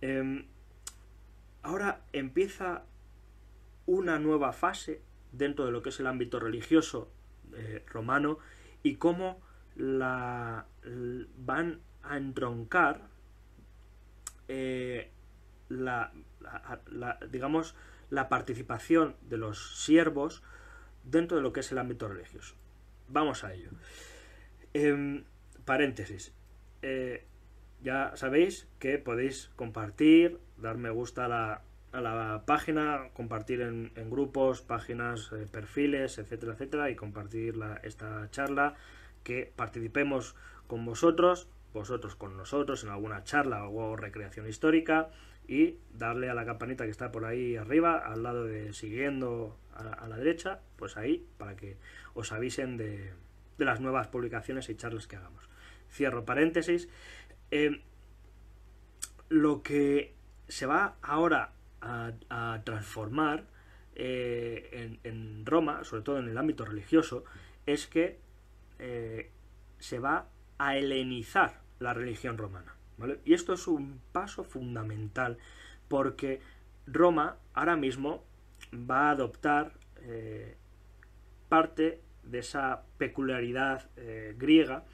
Em, ahora empieza una nueva fase dentro de lo que es el ámbito religioso eh, romano y cómo la, van a entroncar eh, la, digamos, la participación de los siervos dentro de lo que es el ámbito religioso. Vamos a ello. Em, paréntesis. Eh, ya sabéis que podéis compartir, dar me gusta a la, página, compartir en, grupos, páginas, eh, perfiles, etcétera, etcétera, y compartir esta charla, que participemos con vosotros vosotros con nosotros en alguna charla o recreación histórica y darle a la campanita que está por ahí arriba, al lado de siguiendo a la, derecha, pues ahí, para que os avisen de, las nuevas publicaciones y charlas que hagamos. Cierro paréntesis. Em, lo que se va ahora a, transformar eh, en, Roma, sobre todo en el ámbito religioso, es que eh, se va a helenizar la religión romana. Y esto es un paso fundamental porque Roma ahora mismo va a adoptar eh, parte de esa peculiaridad eh, griega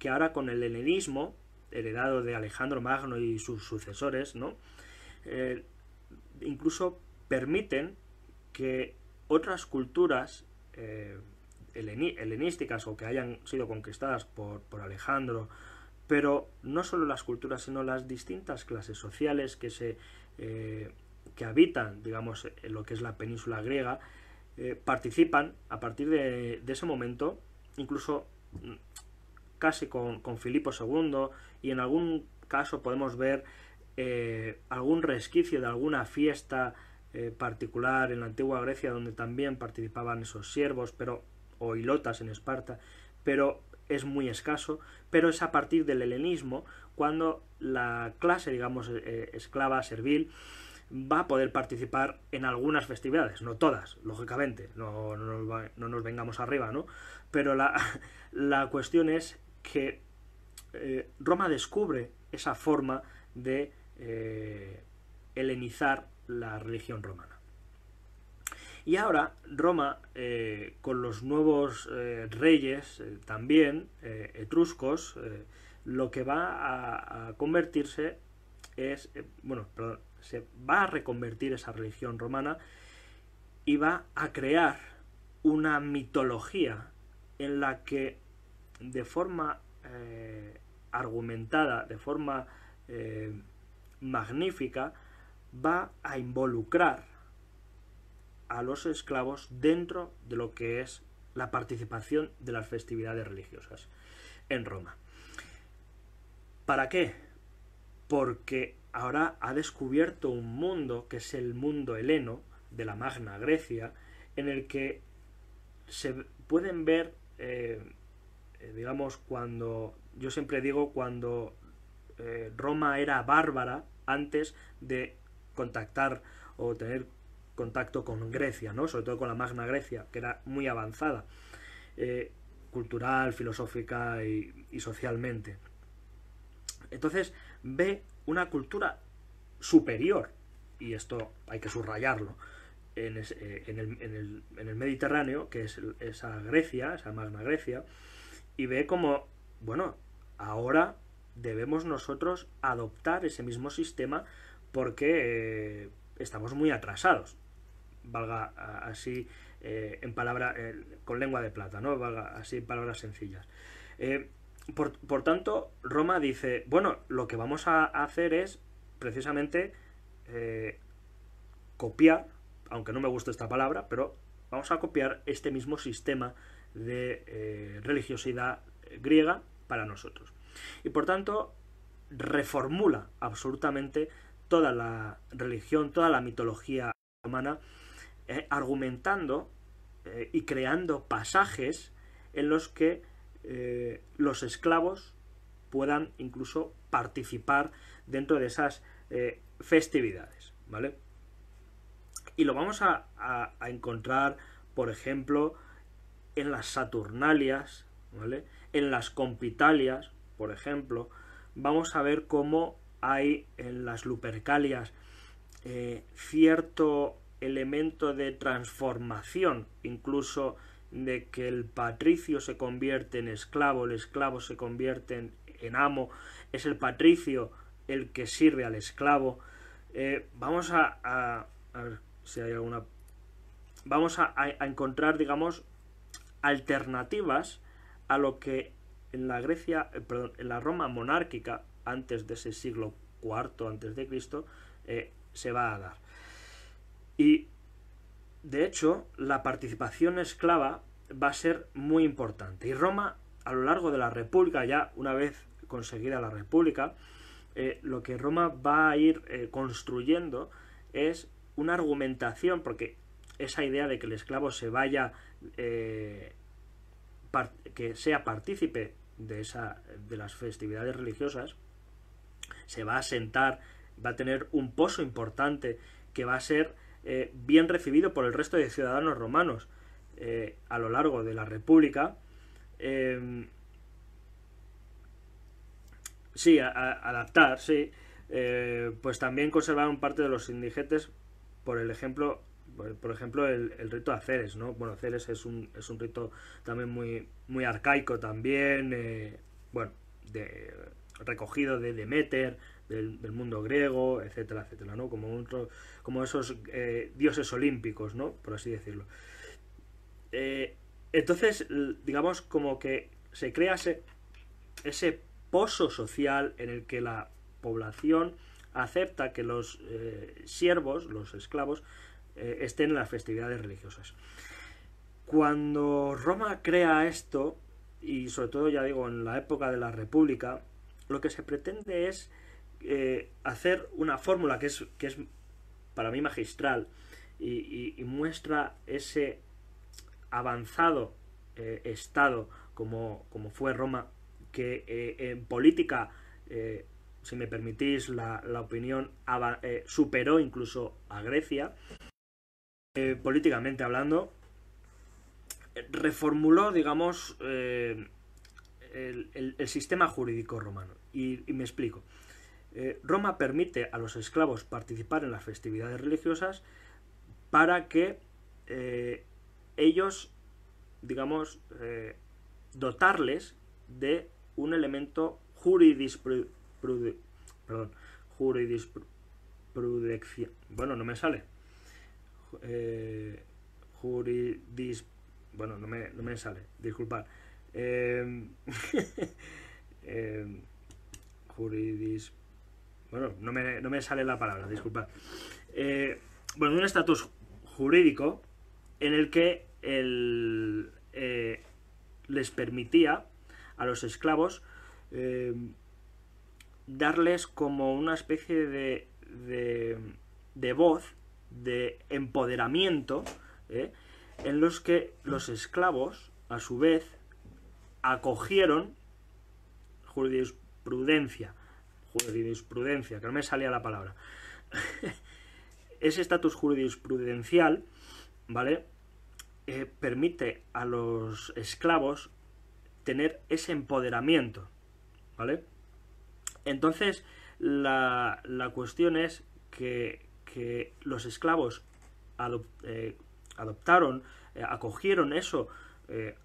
que ahora con el helenismo, heredado de Alejandro Magno y sus sucesores, ¿no? Eh, incluso permiten que otras culturas helenísticas o que hayan sido conquistadas por, por Alejandro, pero no solo las culturas, sino las distintas clases sociales que se eh, que habitan, digamos, lo que es la península griega, eh, participan a partir de, ese momento, incluso mm, casi con, con, Filipo II, y en algún caso podemos ver eh, algún resquicio de alguna fiesta particular en la antigua Grecia donde también participaban esos siervos, pero o hilotas en Esparta, pero es muy escaso, pero es a partir del helenismo cuando la clase, digamos, eh, eh, esclava, servil, va a poder participar en algunas festividades, no todas, lógicamente, no, nos, vengamos arriba, ¿no? Pero la, <laughs> cuestión es que eh, Roma descubre esa forma de helenizar la religión romana. Y ahora Roma, eh, con los nuevos eh, reyes eh, también, etruscos, lo que va a, a convertirse es, bueno, perdón, se va a reconvertir esa religión romana y va a crear una mitología en la que de forma argumentada, de forma magnífica, va a involucrar a los esclavos dentro de lo que es la participación de las festividades religiosas en Roma. ¿Para qué? Porque ahora ha descubierto un mundo, que es el mundo heleno, de la Magna Grecia, en el que se pueden ver, eh, eh, digamos, cuando, yo siempre digo, cuando eh, Roma era bárbara, antes de contactar o tener contacto con Grecia, ¿no? sobre todo con la Magna Grecia, que era muy avanzada, eh, cultural, filosófica y, socialmente. Entonces ve una cultura superior, y esto hay que subrayarlo, en, eh, el, Mediterráneo, que es esa Grecia, esa magna Grecia, y ve como, bueno, ahora debemos nosotros adoptar ese mismo sistema porque, eh, estamos muy atrasados, valga así eh, en palabra, eh, con lengua de plata, ¿no? Valga así en palabras sencillas. Eh, por, tanto, Roma dice, bueno, lo que vamos a hacer es precisamente copiar, aunque no me gusta esta palabra, pero vamos a copiar este mismo sistema de religiosidad griega para nosotros. Y por tanto, reformula absolutamente toda la religión, toda la mitología romana, eh, argumentando eh, y creando pasajes en los que eh, los esclavos puedan incluso participar dentro de esas festividades, ¿vale? Y lo vamos a, encontrar, por ejemplo, en las Saturnalias, En las Compitalias, por ejemplo, vamos a ver cómo hay en las Lupercalias eh, cierto elemento de transformación, incluso de que el patricio se convierte en esclavo, el esclavo se convierte en, amo, es el patricio el que sirve al esclavo. Eh, vamos a, ver si hay alguna. Vamos a, encontrar, digamos, alternativas a lo que en la Grecia, eh, en la Roma monárquica antes de ese siglo IV antes de Cristo, eh, se va a dar. Y de hecho, la participación esclava va a ser muy importante. Y Roma, a lo largo de la República, ya una vez conseguida la República, eh, lo que Roma va a ir eh, construyendo es una argumentación, porque esa idea de que el esclavo se vaya, que sea partícipe de, esa, de las festividades religiosas, se va a sentar, va a tener un pozo importante que va a ser eh, bien recibido por el resto de ciudadanos romanos eh, a lo largo de la República. Em, sí, adaptar, sí. Eh, pues también conservaron parte de los indigentes, por el ejemplo, por, ejemplo el, rito de Ceres, ¿no? Bueno, Aceres es un, es un rito también muy, muy arcaico también, bueno, de, recogido de Demeter, del, mundo griego, etcétera, etcétera, ¿no? Como, como esos eh, dioses olímpicos, ¿no? Por así decirlo. Eh, entonces, digamos, como que se crea ese, pozo social en el que la población acepta que los eh, siervos, los esclavos, estén en las festividades religiosas. Cuando Roma crea esto, y sobre todo ya digo en la época de la República, lo que se pretende es eh, hacer una fórmula que es, es para mí magistral y, muestra ese avanzado eh, Estado como, fue Roma, que eh, en política, si me permitís la, opinión, superó incluso a Grecia, políticamente hablando, reformuló, digamos, el sistema jurídico romano y, me explico. Eh, Roma permite a los esclavos participar en las festividades religiosas para que eh, ellos, digamos, eh, dotarles de un elemento perdón, Bueno, no me sale. juridis, bueno, no me, no me sale, disculpad. <laughs> juridis... Bueno, no me, sale la palabra, disculpad. Eh, bueno, de un estatus jurídico en el que el, eh, les permitía a los esclavos eh, darles como una especie de, voz, de empoderamiento, en los que los esclavos, a su vez, acogieron juridis prudencia, jurisprudencia, que no me salía la palabra, <laughs> ese estatus jurisprudencial, ¿vale? Eh, permite a los esclavos tener ese empoderamiento, ¿vale? Entonces, la, cuestión es que, los esclavos eh, adoptaron, eh, acogieron eso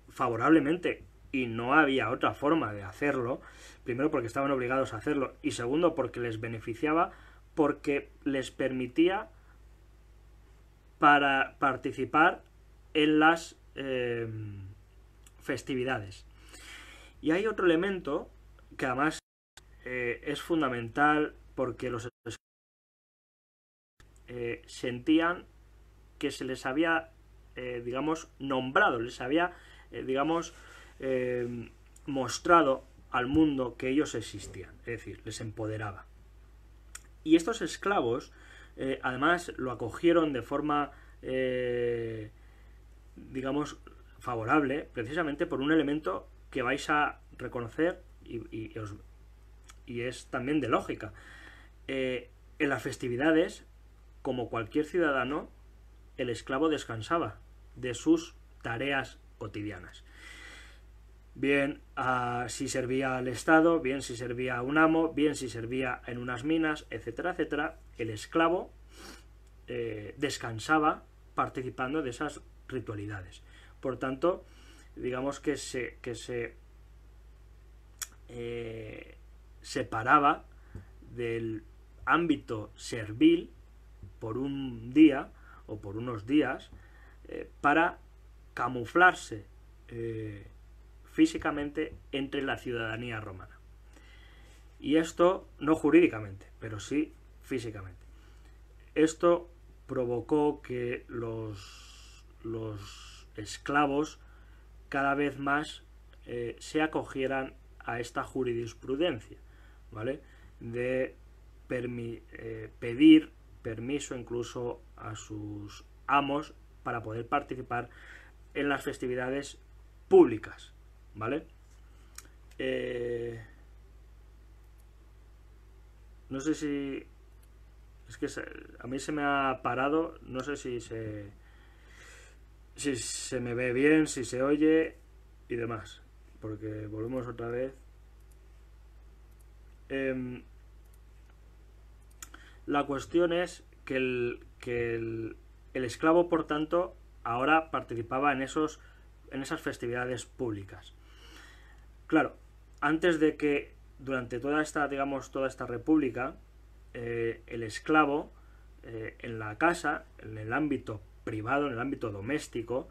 favorablemente y no había otra forma de hacerlo, primero porque estaban obligados a hacerlo y segundo porque les beneficiaba porque les permitía para participar en las em, festividades. Y hay otro elemento que además eh, es fundamental porque los eh, sentían que se les había, eh, digamos, nombrado, les había, digamos, Em, mostrado al mundo que ellos existían, es decir, les empoderaba. Y estos esclavos, eh, además, lo acogieron de forma, eh, digamos, favorable, precisamente por un elemento que vais a reconocer y, es también de lógica. Eh, en las festividades, como cualquier ciudadano, el esclavo descansaba de sus tareas cotidianas bien ah, si servía al Estado, bien si servía a un amo, bien si servía en unas minas, etcétera, etcétera, el esclavo eh, descansaba participando de esas ritualidades. Por tanto, digamos que se, que se eh, separaba del ámbito servil por un día o por unos días eh, para camuflarse físicamente entre la ciudadanía romana. Y esto no jurídicamente, pero sí físicamente. Esto provocó que los, los esclavos cada vez más eh, se acogieran a esta jurisprudencia, ¿vale? De eh, pedir permiso incluso a sus amos para poder participar en las festividades públicas. ¿vale? Eh, no sé si... Es que a mí se me ha parado, no sé si se... Si se me ve bien, si se oye y demás. Porque volvemos otra vez. Em, la cuestión es que, el, que el esclavo, por tanto, ahora participaba en, esos, en esas festividades públicas. Claro, antes de que durante toda esta, digamos, toda esta república, eh, el esclavo eh, en la casa, en el ámbito privado, en el ámbito doméstico,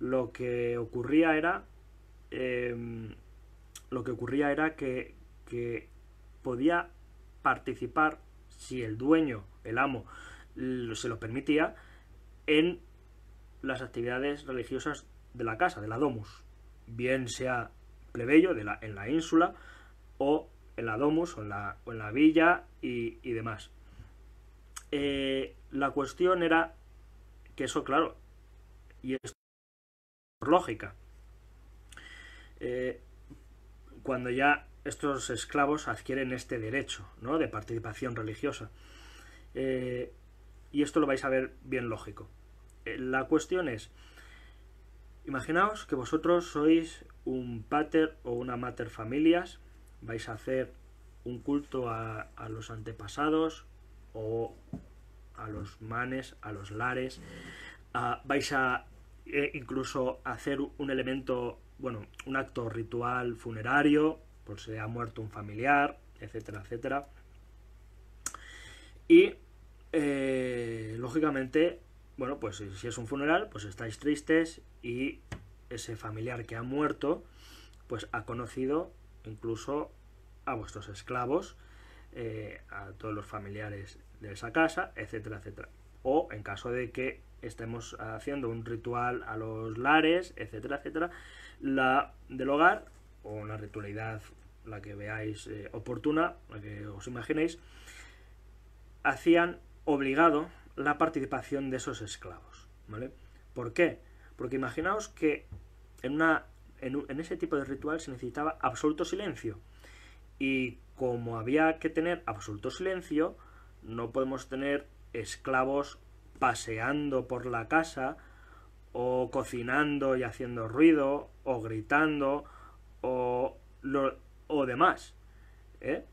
lo que ocurría era. Em, lo que ocurría era que podía participar, si el dueño, el amo, se lo permitía, en las actividades religiosas de la casa, de la domus. Bien sea plebeyo de la, en la ínsula o en la domus o en la, villa y, demás. Eh, la cuestión era que eso, claro, y esto es lógica. Eh, cuando ya estos esclavos adquieren este derecho ¿no? de participación religiosa. Eh, y esto lo vais a ver bien lógico. la cuestión es, Imaginaos que vosotros sois un pater o una mater familias, vais a hacer un culto a, los antepasados o a los manes, a los lares, vais a eh, incluso hacer un elemento, bueno, un acto ritual funerario, por si ha muerto un familiar, etcétera, etcétera. Y eh, lógicamente bueno, pues si es un funeral, pues estáis tristes y ese familiar que ha muerto, pues ha conocido incluso a vuestros esclavos, eh, a todos los familiares de esa casa, etcétera, etcétera. O en caso de que estemos haciendo un ritual a los lares, etcétera, etcétera, la del hogar o una ritualidad la que veáis eh, oportuna, la que os imaginéis, hacían obligado la participación de esos esclavos. ¿Por qué? Porque imaginaos que en, una, en, ese tipo de ritual se necesitaba absoluto silencio. Y como había que tener absoluto silencio, no podemos tener esclavos paseando por la casa o cocinando y haciendo ruido o gritando o, lo, o demás. ¿eh?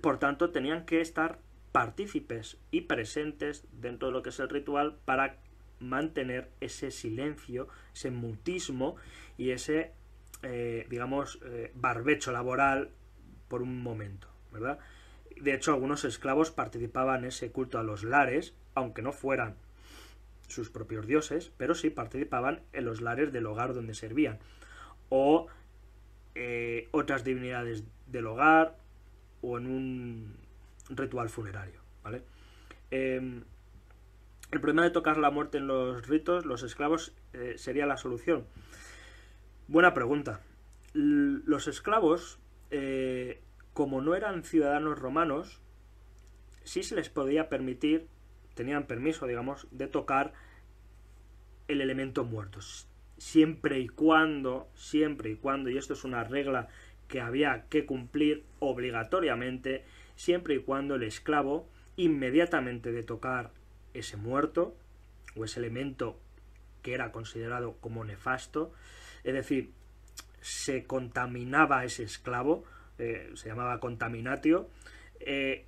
Por tanto, tenían que estar partícipes y presentes dentro de lo que es el ritual para mantener ese silencio, ese mutismo y ese, eh, digamos, eh, barbecho laboral por un momento, ¿verdad? De hecho, algunos esclavos participaban en ese culto a los lares, aunque no fueran sus propios dioses, pero sí participaban en los lares del hogar donde servían, o eh, otras divinidades del hogar, o en un ritual funerario, ¿vale? Em, el problema de tocar la muerte en los ritos, los esclavos, eh, sería la solución. Buena pregunta. los esclavos, eh, como no eran ciudadanos romanos, sí se les podía permitir, tenían permiso, digamos, de tocar el elemento muerto. Siempre y cuando, siempre y cuando, y esto es una regla que había que cumplir obligatoriamente, siempre y cuando el esclavo, inmediatamente de tocar ese muerto o ese elemento que era considerado como nefasto, es decir, se contaminaba ese esclavo, eh, se llamaba contaminatio, eh,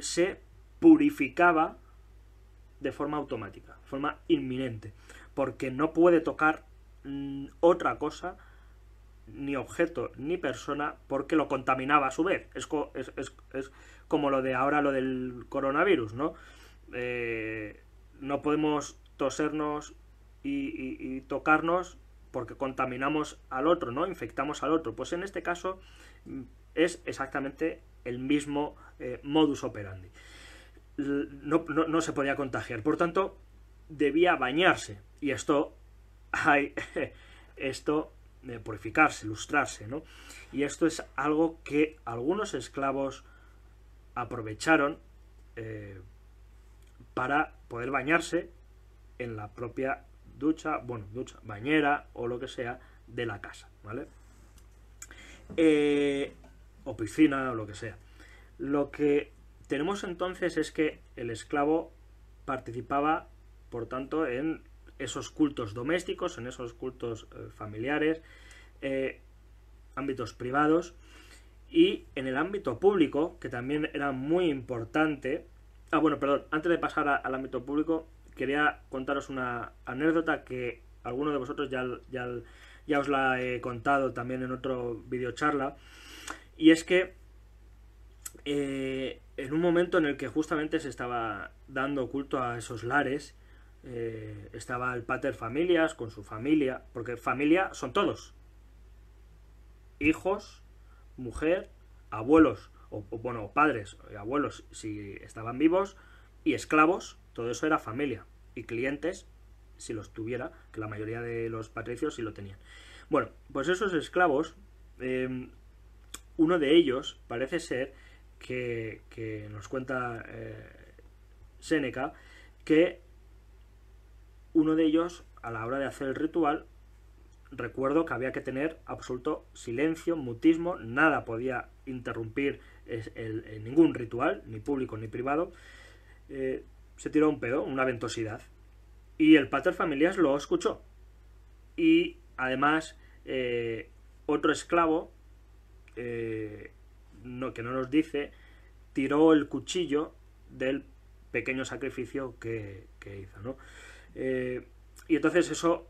se purificaba de forma automática, de forma inminente, porque no puede tocar mm, otra cosa ni objeto ni persona porque lo contaminaba a su vez. Es, como lo de ahora, lo del coronavirus, ¿no? Eh, no podemos tosernos y, tocarnos porque contaminamos al otro, ¿no? Infectamos al otro. Pues en este caso mm, es exactamente el mismo eh, modus operandi. No, se podía contagiar. Por tanto, debía bañarse. Y esto... Hay, <laughs> <laughs> esto purificarse, lustrarse, ¿no? Y esto es algo que algunos esclavos aprovecharon eh, para poder bañarse en la propia ducha, bueno, ducha, bañera o lo que sea de la casa, ¿vale? Eh, o piscina o lo que sea. Lo que tenemos entonces es que el esclavo participaba, por tanto, en esos cultos domésticos, en esos cultos eh, familiares, eh, ámbitos privados y en el ámbito público, que también era muy importante. Ah, bueno, perdón, antes de pasar al ámbito público, quería contaros una anécdota que alguno de vosotros ya, ya, ya os la he contado también en otro videocharla, y es que eh, en un momento en el que justamente se estaba dando culto a esos lares, eh, estaba el pater familias con su familia, porque familia son todos. Hijos, mujer, abuelos, o, bueno, padres, eh, abuelos si estaban vivos, y esclavos, todo eso era familia. Y clientes, si los tuviera, que la mayoría de los patricios sí lo tenían. Bueno, pues esos esclavos, em, uno de ellos parece ser que, nos cuenta eh, Séneca, que uno de ellos, a la hora de hacer el ritual, recuerdo que había que tener absoluto silencio, mutismo, nada podía interrumpir el, ningún ritual, ni público ni privado. Eh, se tiró un pedo, una ventosidad. Y el pater familias lo escuchó. Y además, eh, otro esclavo, eh, no, que no nos dice, tiró el cuchillo del pequeño sacrificio que, que hizo, ¿no? Eh, y entonces eso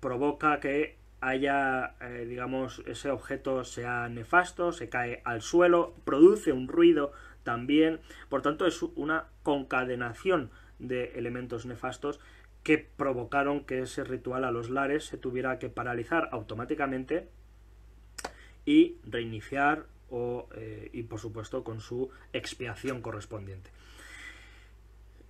provoca que haya, eh, digamos, ese objeto sea nefasto, se cae al suelo, produce un ruido también. Por tanto, es una concadenación de elementos nefastos que provocaron que ese ritual a los lares se tuviera que paralizar automáticamente y reiniciar eh, y por supuesto con su expiación correspondiente.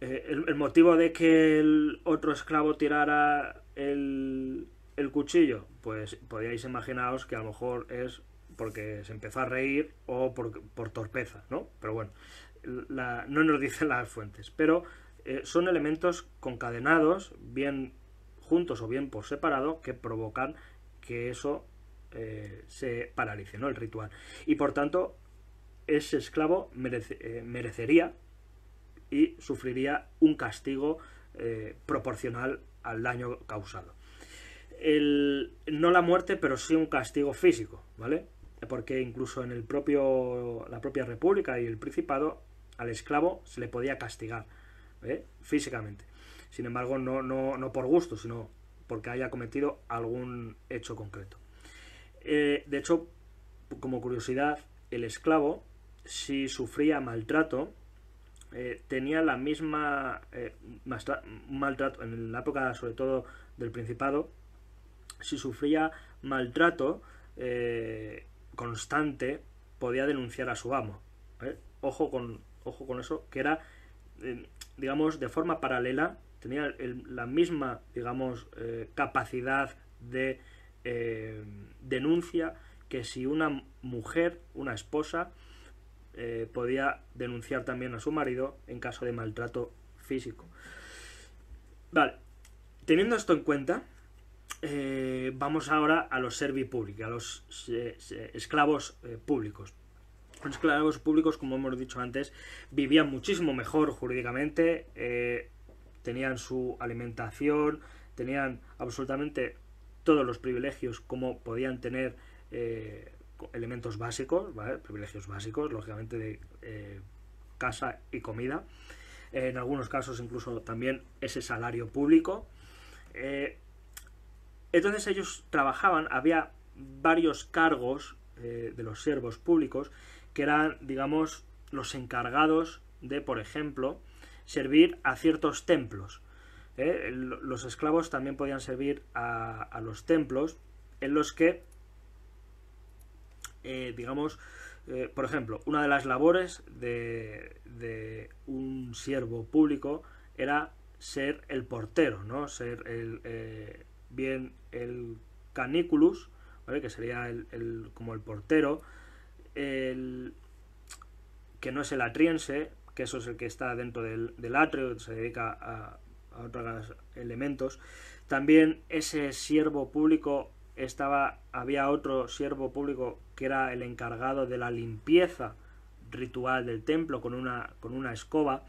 Eh, el, motivo de que el otro esclavo tirara el, cuchillo, pues podíais imaginaros que a lo mejor es porque se empezó a reír o por, torpeza, ¿no? Pero bueno, no nos dicen las fuentes, pero eh, son elementos concadenados, bien juntos o bien por separado, que provocan que eso eh, se paralice, ¿no? El ritual. Y por tanto, ese esclavo merece, merecería y sufriría un castigo eh, proporcional al daño causado. no la muerte, pero sí un castigo físico, ¿vale? Porque incluso en el propio, la propia república y el principado, al esclavo se le podía castigar ¿eh? físicamente. Sin embargo, no, no, por gusto, sino porque haya cometido algún hecho concreto. Eh, de hecho, como curiosidad, el esclavo, si sufría maltrato, eh, tenía la misma eh, maltrato, en la época sobre todo del Principado, si sufría maltrato eh, constante, podía denunciar a su amo. Ojo, con, ojo con eso, que era, digamos, de forma paralela, tenía la misma, digamos, capacidad de denuncia que si una mujer, una esposa, eh, podía denunciar también a su marido en caso de maltrato físico. Vale, teniendo esto en cuenta, eh, vamos ahora a los servipúblicos a los eh, esclavos públicos. Los esclavos públicos, como hemos dicho antes, vivían muchísimo mejor jurídicamente, tenían su alimentación, tenían absolutamente todos los privilegios como podían tener elementos básicos, privilegios básicos, lógicamente de eh, casa y comida. en algunos casos incluso también ese salario público. Eh, entonces ellos trabajaban, había varios cargos eh, de los siervos públicos que eran, digamos, los encargados de, por ejemplo, servir a ciertos templos. Los esclavos también podían servir a los templos en los que eh, digamos, eh, por ejemplo, una de las labores de, un siervo público era ser el portero, ¿no? Ser el, eh, bien el caniculus, ¿vale? Que sería como el portero, que no es el atriense, que eso es el que está dentro del, atrio, se dedica a, a otros elementos. También ese siervo público estaba, había otro siervo público que era el encargado de la limpieza ritual del templo con una, con una escoba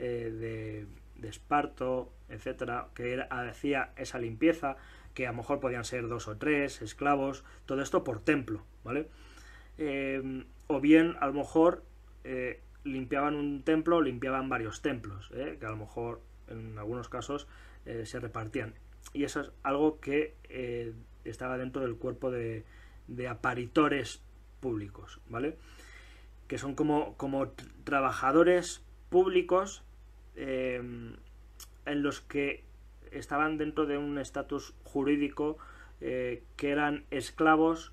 eh, de, esparto, etcétera, que era, hacía esa limpieza, que a lo mejor podían ser dos o tres esclavos, todo esto por templo, ¿vale? Eh, o bien, a lo mejor, eh, limpiaban un templo, limpiaban varios templos, que a lo mejor en algunos casos se repartían. Y eso es algo que estaba dentro del cuerpo de, de aparitores públicos, ¿vale? Que son como, como trabajadores públicos em, en los que estaban dentro de un estatus jurídico eh, que eran esclavos,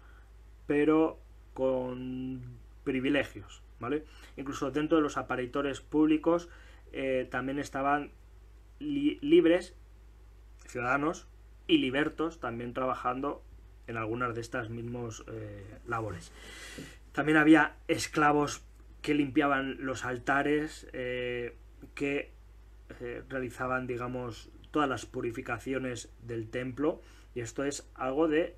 pero con privilegios, ¿vale? Incluso dentro de los aparitores públicos eh, también estaban libres, ciudadanos y libertos, también trabajando en algunas de estas mismas eh, labores. También había esclavos que limpiaban los altares, eh, que eh, realizaban, digamos, todas las purificaciones del templo. Y esto es algo de.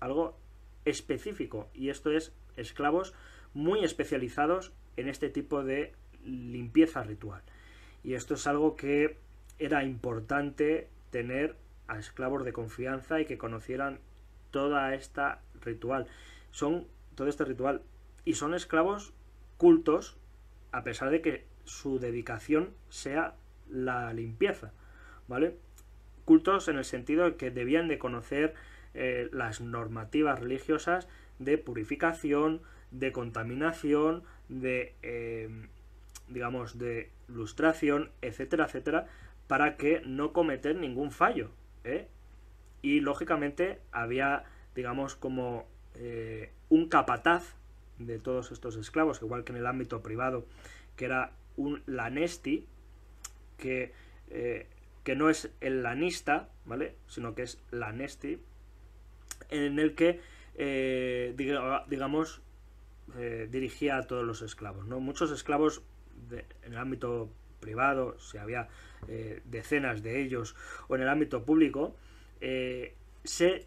algo específico. Y esto es esclavos muy especializados en este tipo de limpieza ritual. Y esto es algo que era importante tener a esclavos de confianza y que conocieran toda esta ritual. Son todo este ritual. Y son esclavos cultos, a pesar de que su dedicación sea la limpieza. ¿Vale? Cultos en el sentido de que debían de conocer eh, las normativas religiosas de purificación, de contaminación, de, em, digamos, de lustración, etcétera, etcétera, para que no cometen ningún fallo. ¿eh? y lógicamente había, digamos, como eh, un capataz de todos estos esclavos, igual que en el ámbito privado, que era un lanesti, que, eh, que no es el lanista, ¿vale? Sino que es lanesti, en el que, eh, digamos, dirigía a todos los esclavos, ¿no? Muchos esclavos en el ámbito privado, si había decenas de ellos, o en el ámbito público, eh, se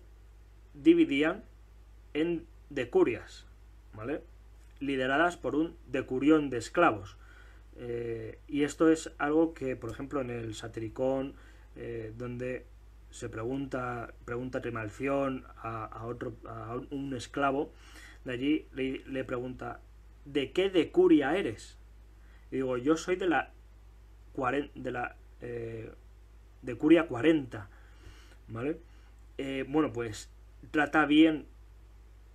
dividían en decurias, ¿vale? lideradas por un decurión de esclavos. Eh, y esto es algo que, por ejemplo, en el satiricón, eh, donde se pregunta, pregunta Trimalción a, otro, a un esclavo, de allí le, pregunta, ¿de qué decuria eres? Y digo, yo soy de la, de la decuria 40. ¿vale? Eh, bueno, pues trata bien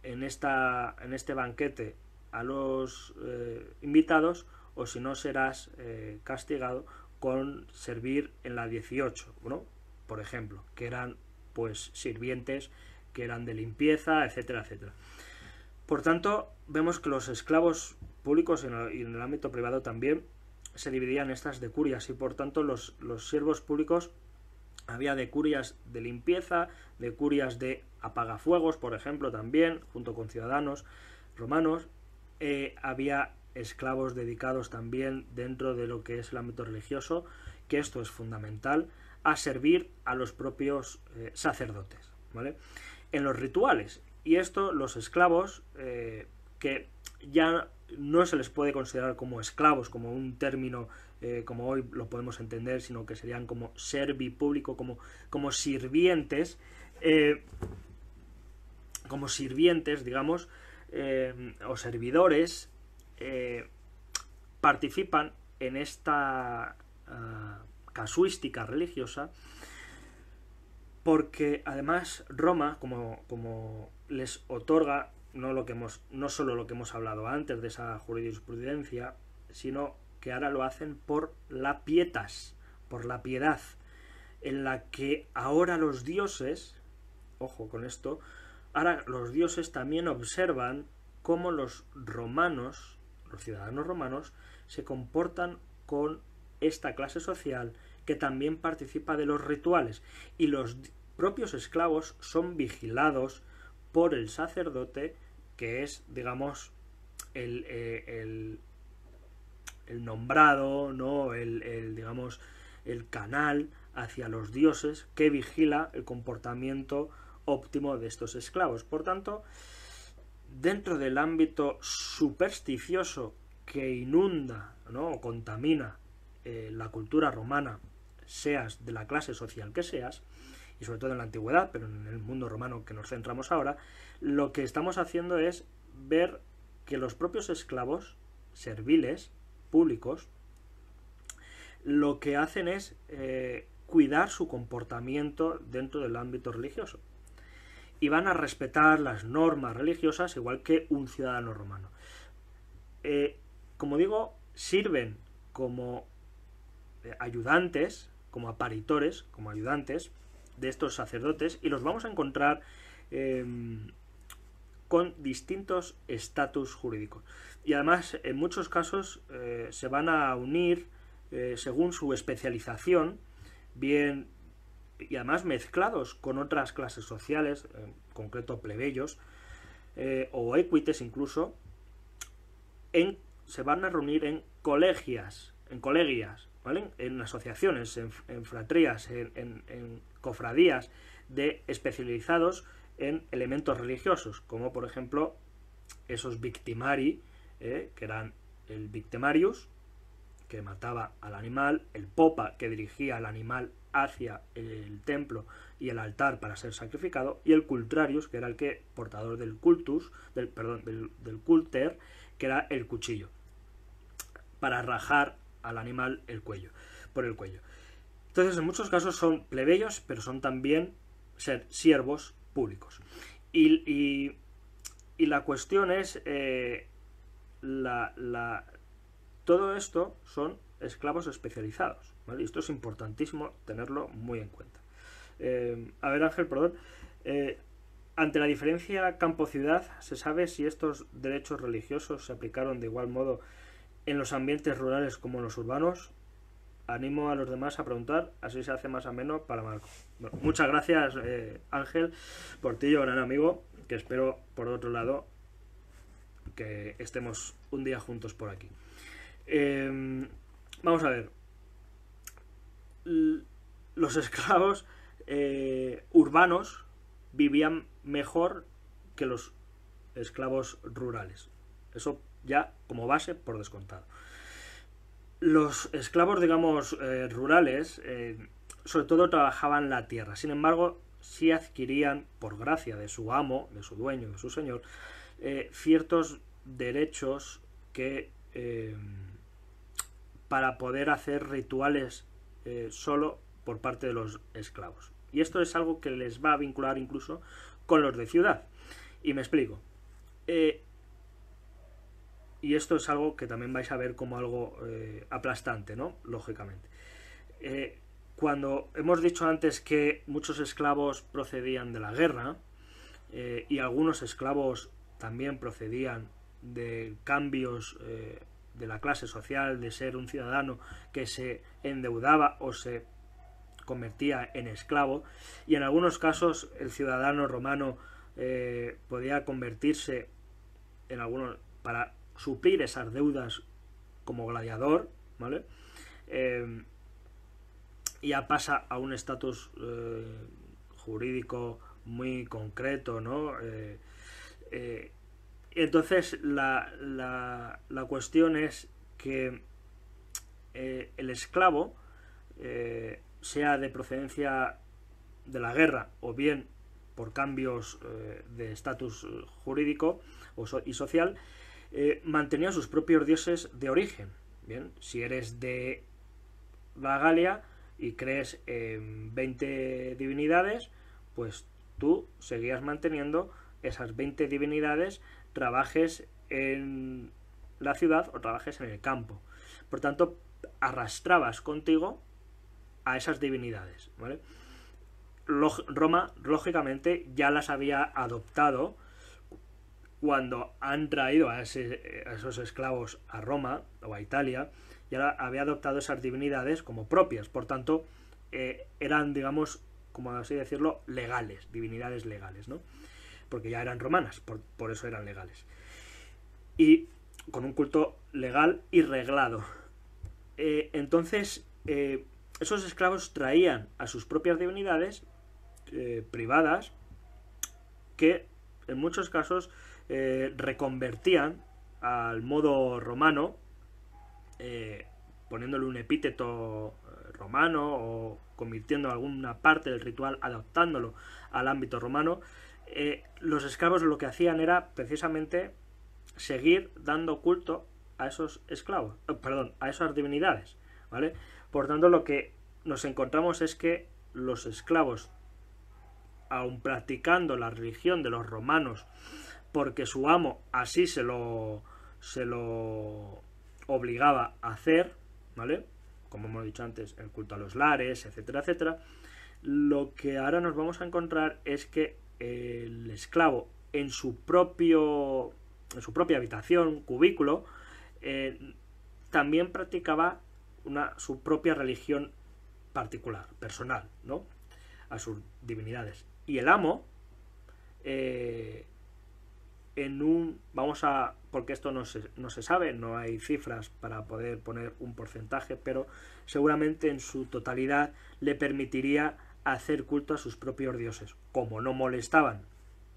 en, esta, en este banquete a los eh, invitados o si no serás eh, castigado con servir en la 18, Por ejemplo, que eran pues sirvientes que eran de limpieza, etcétera, etcétera. Por tanto, vemos que los esclavos públicos y en el ámbito privado también se dividían estas decurias y por tanto los, los siervos públicos había de curias de limpieza, de curias de apagafuegos, por ejemplo, también, junto con ciudadanos romanos. Eh, había esclavos dedicados también dentro de lo que es el ámbito religioso, que esto es fundamental, a servir a los propios eh, sacerdotes, ¿vale? En los rituales. Y esto los esclavos, eh, que ya no se les puede considerar como esclavos, como un término eh, como hoy lo podemos entender, sino que serían como servi público, como, como sirvientes, eh, como sirvientes, digamos, eh, o servidores, participan en esta ah, casuística religiosa, porque además Roma, como, como les otorga no, lo que hemos, no solo lo que hemos hablado antes de esa jurisprudencia, sino que ahora lo hacen por la pietas, por la piedad, en la que ahora los dioses, ojo con esto, ahora los dioses también observan cómo los romanos, los ciudadanos romanos, se comportan con esta clase social que también participa de los rituales y los propios esclavos son vigilados por el sacerdote que es digamos el, eh, el, el nombrado, ¿no? El, digamos, el canal hacia los dioses que vigila el comportamiento óptimo de estos esclavos. Por tanto, dentro del ámbito supersticioso que inunda ¿no? o contamina eh, la cultura romana, seas de la clase social que seas, y sobre todo en la antigüedad, pero en el mundo romano que nos centramos ahora, lo que estamos haciendo es ver que los propios esclavos serviles públicos, lo que hacen es eh, cuidar su comportamiento dentro del ámbito religioso. Y van a respetar las normas religiosas igual que un ciudadano romano. Eh, como digo, sirven como eh, ayudantes, como aparitores, como ayudantes de estos sacerdotes y los vamos a encontrar em, con distintos estatus jurídicos y además en muchos casos eh, se van a unir eh, según su especialización, bien y además mezclados con otras clases sociales, en concreto plebeyos eh, o equites incluso, en, se van a reunir en colegias, en colegias, en asociaciones, en, fratrías, en, cofradías de especializados en elementos religiosos, como por ejemplo esos victimari, eh, que eran el victimarius, que mataba al animal, el Popa, que dirigía al animal hacia el templo y el altar para ser sacrificado, y el Cultrarius, que era el que, portador del cultus, del, perdón, del, culter, que era el cuchillo, para rajar al animal el cuello, por el cuello. Entonces, en muchos casos son plebeyos, pero son también ser siervos públicos. Y, la cuestión es eh, la, todo esto son esclavos especializados. Y esto es importantísimo tenerlo muy en cuenta. Eh, a ver, Ángel, perdón. Eh, ante la diferencia campo-ciudad, ¿se sabe si estos derechos religiosos se aplicaron de igual modo en los ambientes rurales como en los urbanos? Animo a los demás a preguntar, así se hace más ameno para Marco. muchas gracias, eh, Ángel, por ti, gran amigo, que espero, por otro lado, que estemos un día juntos por aquí. Em, vamos a ver. los esclavos eh, urbanos vivían mejor que los esclavos rurales. Eso ya como base por descontado. Los esclavos, digamos, eh, rurales, eh, sobre todo trabajaban la tierra. Sin embargo, si sí adquirían, por gracia de su amo, de su dueño, de su señor, ciertos derechos que eh, para poder hacer rituales eh, solo por parte de los esclavos. Y esto es algo que les va a vincular incluso con los de ciudad. Y me explico. Eh, y esto es algo que también vais a ver como algo aplastante, ¿no? Lógicamente. cuando hemos dicho antes que muchos esclavos procedían de la guerra y algunos esclavos también procedían de cambios eh, de la clase social, de ser un ciudadano que se endeudaba o se convertía en esclavo, y en algunos casos el ciudadano romano eh, podía convertirse en algunos para suplir esas deudas como gladiador, ¿vale? Eh, ya pasa a un estatus jurídico muy concreto, ¿no? Entonces, la, cuestión es que eh, el esclavo, eh, sea de procedencia de la guerra o bien por cambios eh, de estatus jurídico y social, mantenía sus propios dioses de origen. Bien, si eres de la Galia y crees en 20 divinidades, pues tú seguías manteniendo esas 20 divinidades trabajes en la ciudad o trabajes en el campo. Por tanto, arrastrabas contigo a esas divinidades, Roma, lógicamente, ya las había adoptado cuando han traído a, esos esclavos a Roma o a Italia, ya había adoptado esas divinidades como propias, por tanto, eh, eran, digamos, como así decirlo, legales, divinidades legales, ¿no? porque ya eran romanas, por, eso eran legales. Y con un culto legal y reglado. Eh, entonces, eh, esos esclavos traían a sus propias divinidades eh, privadas que en muchos casos reconvertían al modo romano, poniéndole un epíteto romano o convirtiendo alguna parte del ritual, adaptándolo al ámbito romano, eh, los esclavos lo que hacían era precisamente seguir dando culto a esos esclavos, eh, perdón, a esas divinidades, ¿vale? Por tanto, lo que nos encontramos es que los esclavos, aun practicando la religión de los romanos, porque su amo así se lo, se lo obligaba a hacer, ¿vale? Como hemos dicho antes, el culto a los lares, etcétera, etcétera. Lo que ahora nos vamos a encontrar es que el esclavo en su propio en su propia habitación, cubículo, eh, también practicaba una, su propia religión particular, personal, ¿no? A sus divinidades. Y el amo, eh, en un... Vamos a... Porque esto no se, no se sabe, no hay cifras para poder poner un porcentaje, pero seguramente en su totalidad le permitiría hacer culto a sus propios dioses. Como no molestaban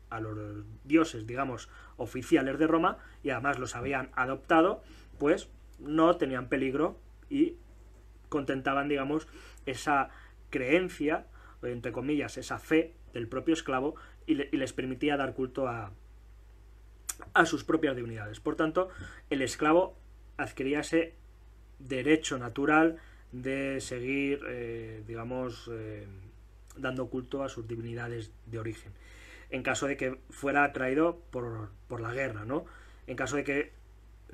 a los dioses, digamos, oficiales de Roma, y además los habían adoptado, pues no tenían peligro y contentaban, digamos, esa creencia, entre comillas, esa fe del propio esclavo, y, les permitía dar culto a, a sus propias divinidades. Por tanto, el esclavo adquiría ese derecho natural de seguir, eh, digamos, eh, dando culto a sus divinidades de origen, en caso de que fuera atraído por, la guerra, ¿no? En caso de que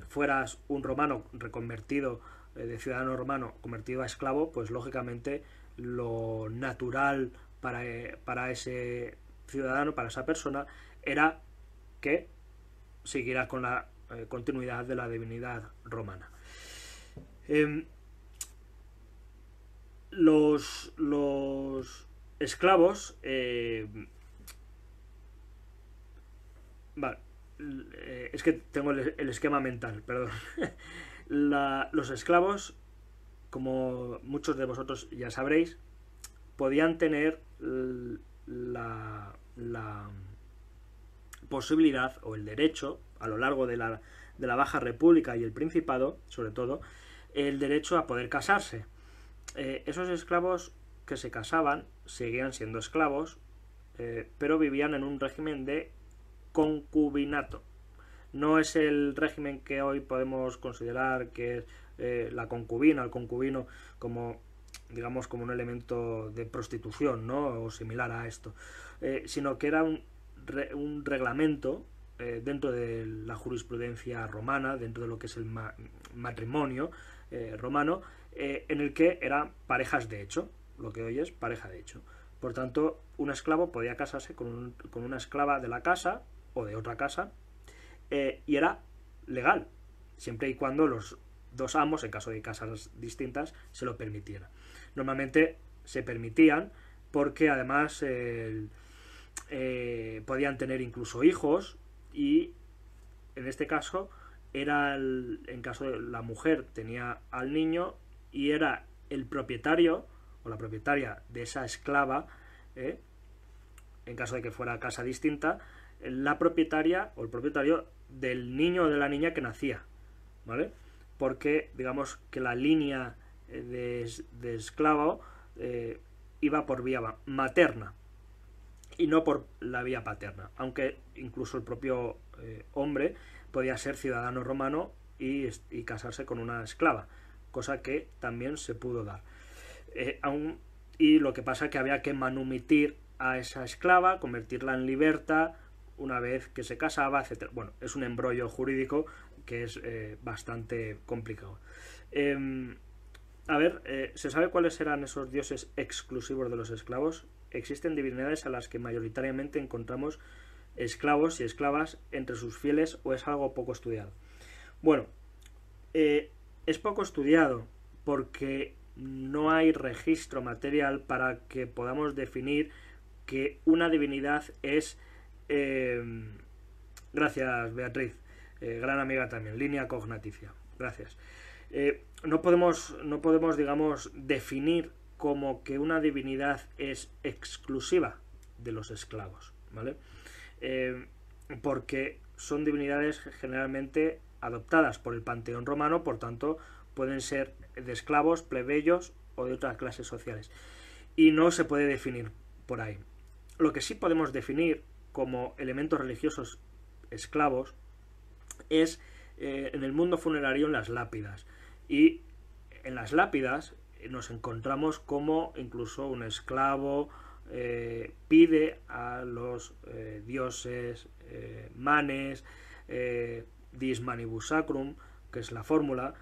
fueras un romano reconvertido, eh, de ciudadano romano, convertido a esclavo, pues lógicamente lo natural para, eh, ese ciudadano, para esa persona, era que siguieras con la eh, continuidad de la divinidad romana. Em, los, los, esclavos. Eh, eh, es que tengo el, esquema mental, perdón. <laughs> los esclavos, como muchos de vosotros ya sabréis, podían tener la, posibilidad o el derecho a lo largo de la, de la, Baja República y el Principado, sobre todo, el derecho a poder casarse. Eh, esos esclavos que se casaban seguían siendo esclavos, eh, pero vivían en un régimen de concubinato. No es el régimen que hoy podemos considerar que es eh, la concubina, el concubino, como digamos como un elemento de prostitución, ¿no? O similar a esto, eh, sino que era un, reglamento dentro de la jurisprudencia romana, dentro de lo que es el matrimonio romano, en el que eran parejas de hecho, lo que hoy es pareja de hecho. Por tanto, un esclavo podía casarse con, con una esclava de la casa o de otra casa eh, y era legal, siempre y cuando los dos amos, en caso de casas distintas, se lo permitieran. Normalmente se permitían porque además eh, podían tener incluso hijos y en este caso era en caso de la mujer tenía al niño y era el propietario o la propietaria de esa esclava, ¿eh? en caso de que fuera casa distinta, la propietaria o el propietario del niño o de la niña que nacía, ¿vale? Porque digamos que la línea eh, de, esclavo eh, iba por vía materna y no por la vía paterna, aunque incluso el propio hombre podía ser ciudadano romano y casarse con una esclava, cosa que también se pudo dar. Eh, y lo que pasa es que había que manumitir a esa esclava, convertirla en liberta una vez que se casaba, etc. Bueno, es un embrollo jurídico que es eh, bastante complicado. Em, a ver, eh, ¿se sabe cuáles eran esos dioses exclusivos de los esclavos? Existen divinidades a las que mayoritariamente encontramos esclavos y esclavas entre sus fieles o es algo poco estudiado. Bueno, es poco estudiado porque no hay registro material para que podamos definir que una divinidad es... Em, gracias, Beatriz, eh, gran amiga también, línea cognaticia. Gracias. Eh, no, podemos, no podemos, digamos, definir como que una divinidad es exclusiva de los esclavos, ¿vale? Em, porque son divinidades generalmente adoptadas por el panteón romano, por tanto, pueden ser de esclavos, plebeyos o de otras clases sociales. Y no se puede definir por ahí. Lo que sí podemos definir como elementos religiosos esclavos es eh, en el mundo funerario en las lápidas. Y en las lápidas nos encontramos como incluso un esclavo eh, pide a los eh, dioses manes, manibus sacrum, que es la fórmula,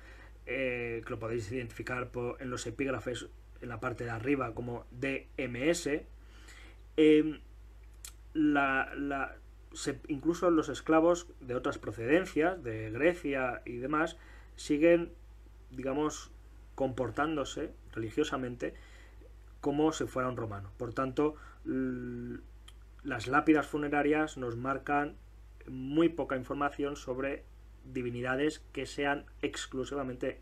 eh, que lo podéis identificar en los epígrafes en la parte de arriba como DMS. Em, incluso los esclavos de otras procedencias, de Grecia y demás, siguen, digamos, comportándose religiosamente como si fuera un romano. Por tanto, las lápidas funerarias nos marcan muy poca información sobre divinidades que sean exclusivamente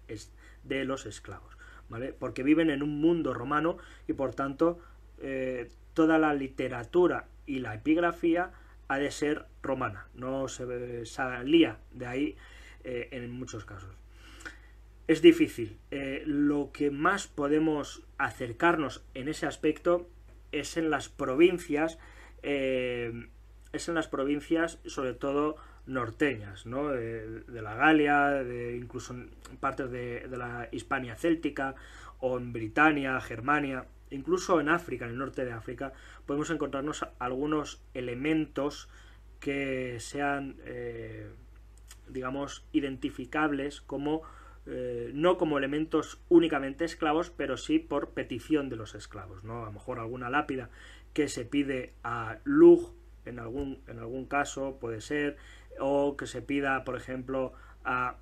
de los esclavos, ¿vale? Porque viven en un mundo romano y por tanto eh, toda la literatura y la epigrafía ha de ser romana, no se salía de ahí eh, en muchos casos. Es difícil. Eh, lo que más podemos acercarnos en ese aspecto es en las provincias, es en las provincias sobre todo norteñas, ¿no? de, la Galia, de incluso en partes de, la Hispania céltica, o en Britania, Germania, incluso en África, en el norte de África, podemos encontrarnos algunos elementos que sean, eh, digamos, identificables como eh, no como elementos únicamente esclavos, pero sí por petición de los esclavos, ¿no? A lo mejor alguna lápida que se pide a Lug, en algún, en algún caso puede ser, o que se pida, por ejemplo, a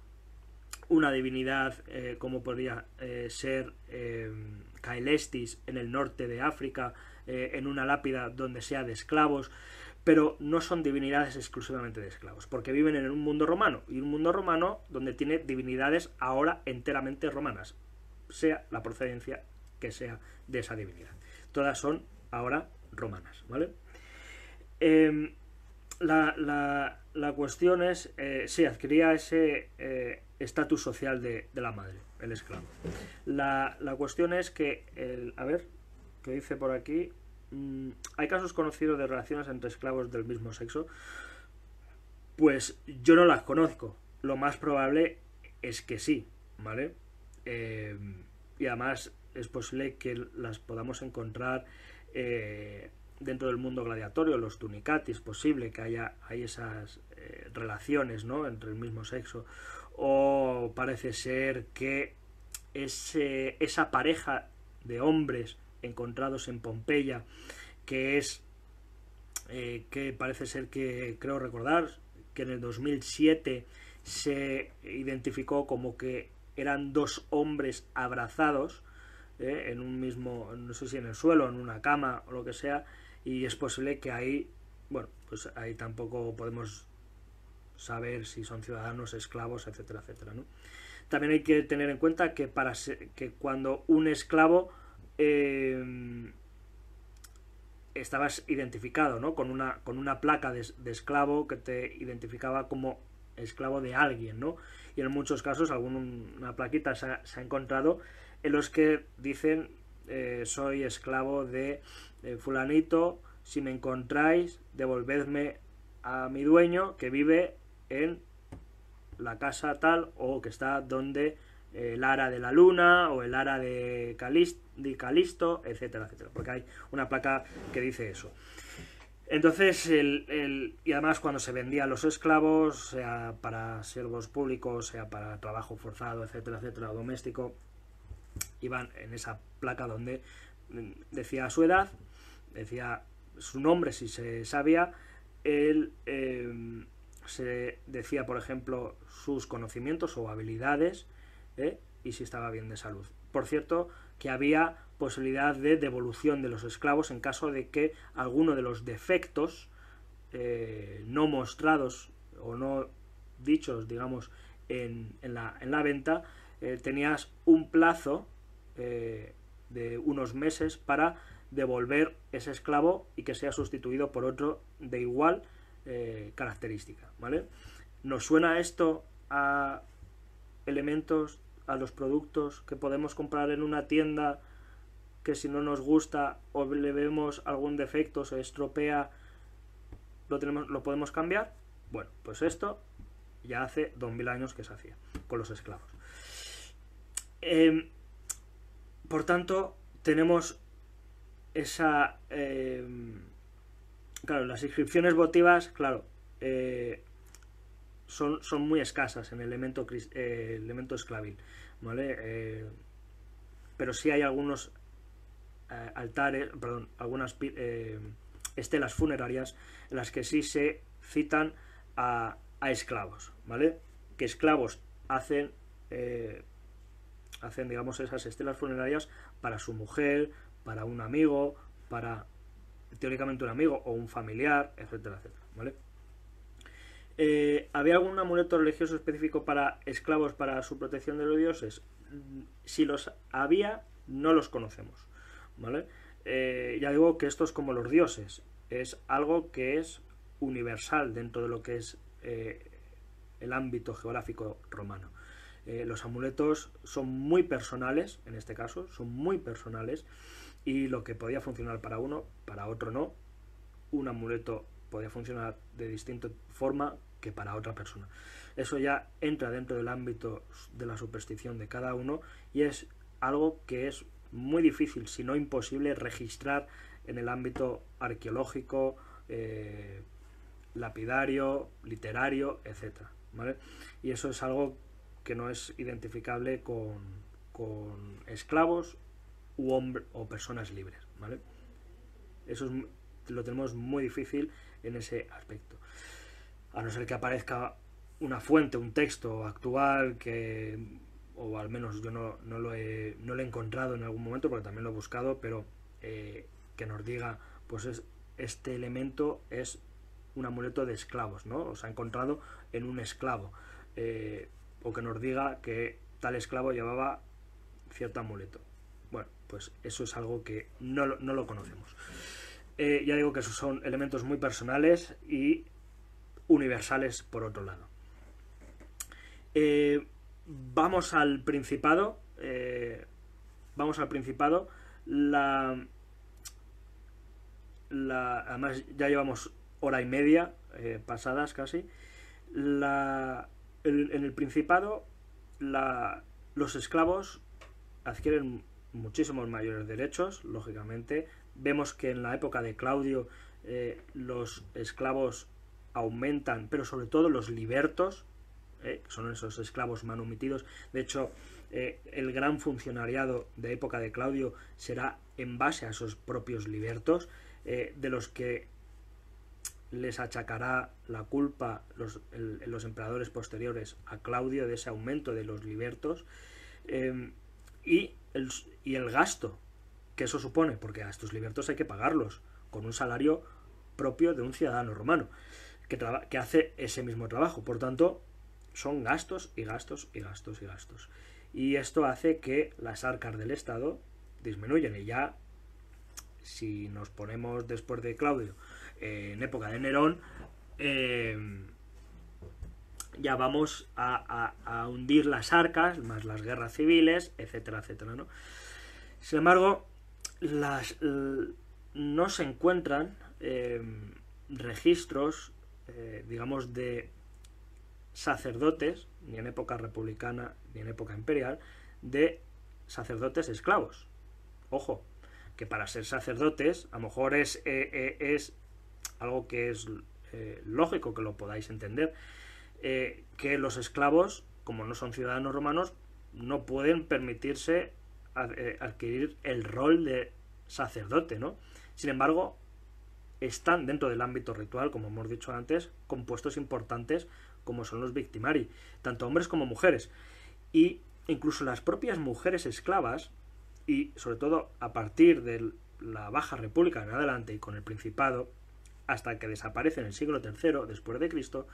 una divinidad eh, como podría eh, ser eh, Caelestis en el norte de África, en una lápida donde sea de esclavos, pero no son divinidades exclusivamente de esclavos, porque viven en un mundo romano, y un mundo romano donde tiene divinidades ahora enteramente romanas, sea la procedencia que sea de esa divinidad. Todas son ahora romanas, ¿vale? Em, la, la cuestión es si eh, sí, adquiría ese eh, estatus social de, la madre, el esclavo. La, cuestión es que, el, a ver, que dice por aquí, mm, hay casos conocidos de relaciones entre esclavos del mismo sexo, pues yo no las conozco. Lo más probable es que sí, ¿vale? Eh, y además es posible que las podamos encontrar dentro del mundo gladiatorio, los tunicatis, posible que haya, hay esas, eh, relaciones ¿no? entre el mismo sexo, o parece ser que ese, esa pareja de hombres encontrados en Pompeya, que es, eh, que parece ser que, creo recordar, que en el 2007 se identificó como que eran dos hombres abrazados eh, en un mismo, no sé si en el suelo, en una cama o lo que sea, y es posible que ahí, bueno, pues ahí tampoco podemos saber si son ciudadanos, esclavos, etcétera, etcétera. También hay que tener en cuenta que, para que cuando un esclavo eh, estabas identificado con, una, con una placa de, esclavo que te identificaba como esclavo de alguien, ¿no? Y en muchos casos alguna plaquita se ha, encontrado en los que dicen eh, soy esclavo de eh, fulanito, si me encontráis, devolvedme a mi dueño que vive en la casa tal o que está donde eh, el ara de la luna o el ara de, calixto Calisto, etcétera, etcétera. Porque hay una placa que dice eso. Entonces, el, y además cuando se vendían los esclavos, sea para siervos públicos, sea para trabajo forzado, etcétera, etcétera, doméstico, iban en esa placa donde mm, decía su edad, decía su nombre si se sabía, el, em, se decía, por ejemplo, sus conocimientos o habilidades ¿eh? y si estaba bien de salud. Por cierto, que había posibilidad de devolución de los esclavos en caso de que alguno de los defectos eh, no mostrados o no dichos, digamos, en, en, la, en la, venta, eh, tenías un plazo de unos meses para devolver ese esclavo y que sea sustituido por otro de igual eh, característica, ¿vale? ¿Nos suena esto a elementos, a los productos que podemos comprar en una tienda que si no nos gusta o le vemos algún defecto, se estropea, lo, tenemos, lo podemos cambiar? Bueno, pues esto ya hace 2000 años que se hacía con los esclavos. Em, por tanto, tenemos esa em, Claro, las inscripciones votivas, claro, eh, son, son, muy escasas en el elemento, eh, elemento esclavil, ¿vale? Eh, pero sí hay algunos altares, perdón, algunas estelas funerarias en las que sí se citan a, a esclavos, ¿vale? Que esclavos hacen, hacen, digamos, esas estelas funerarias para su mujer, para un amigo, para teóricamente un amigo o un familiar, etcétera, etcétera, eh, ¿Había algún amuleto religioso específico para esclavos para su protección de los dioses? Mm, si los había, no los conocemos, ¿vale? Eh, ya digo que esto es como los dioses, es algo que es universal dentro de lo que es eh, el ámbito geográfico romano. los amuletos son muy personales, en este caso, son muy personales y lo que podía funcionar para uno, para otro no. Un amuleto podía funcionar de distinta forma que para otra persona. Eso ya entra dentro del ámbito de la superstición de cada uno y es algo que es muy difícil, si no imposible, registrar en el ámbito arqueológico, eh, lapidario, literario, etc. Y eso es algo que no es identificable con, con esclavos u hombre, o personas libres, ¿vale? Eso lo tenemos muy difícil en ese aspecto. A no ser que aparezca una fuente, un texto actual que, o al menos yo no, no, lo, he, no lo he encontrado en algún momento, porque también lo he buscado, pero eh, que nos diga, pues es, este elemento es un amuleto de esclavos, ¿no? O ha encontrado en un esclavo. Eh, o que nos diga que tal esclavo llevaba cierto amuleto pues eso es algo que no, lo conocemos. Eh, ya digo que esos son elementos muy personales y universales por otro lado. Eh, vamos al Principado. Eh, vamos al Principado. La, la, además ya llevamos hora y media pasadas casi. La, en el Principado la, los esclavos adquieren muchísimos mayores derechos, lógicamente. Vemos que en la época de Claudio eh, los esclavos aumentan, pero sobre todo los libertos, eh, son esos esclavos manumitidos. De hecho, eh, el gran funcionariado de época de Claudio será en base a esos propios libertos, de los que les achacará la culpa los, los, emperadores posteriores a Claudio de ese aumento de los libertos. Em, y el, y el gasto que eso supone, porque a estos libertos hay que pagarlos con un salario propio de un ciudadano romano que, que hace ese mismo trabajo. Por tanto, son gastos y gastos y gastos y gastos. Y esto hace que las arcas del Estado disminuyan y ya si nos ponemos después de Claudio en época de Nerón, eh, ya vamos a, hundir las arcas, más las guerras civiles, etcétera, etcétera, ¿no? Sin embargo, las, no se encuentran em, registros, eh, digamos, de sacerdotes, ni en época republicana, ni en época imperial, de sacerdotes esclavos. Ojo, que para ser sacerdotes, a lo mejor es, eh, eh, es algo que es lógico que lo podáis entender, eh, que los esclavos, como no son ciudadanos romanos, no pueden permitirse eh, adquirir el rol de sacerdote, ¿no? Sin embargo, están dentro del ámbito ritual, como hemos dicho antes, con puestos importantes como son los victimari, tanto hombres como mujeres. Y incluso las propias mujeres esclavas, y sobre todo a partir de la Baja República en adelante y con el Principado, hasta que desaparece en el siglo III después de Cristo,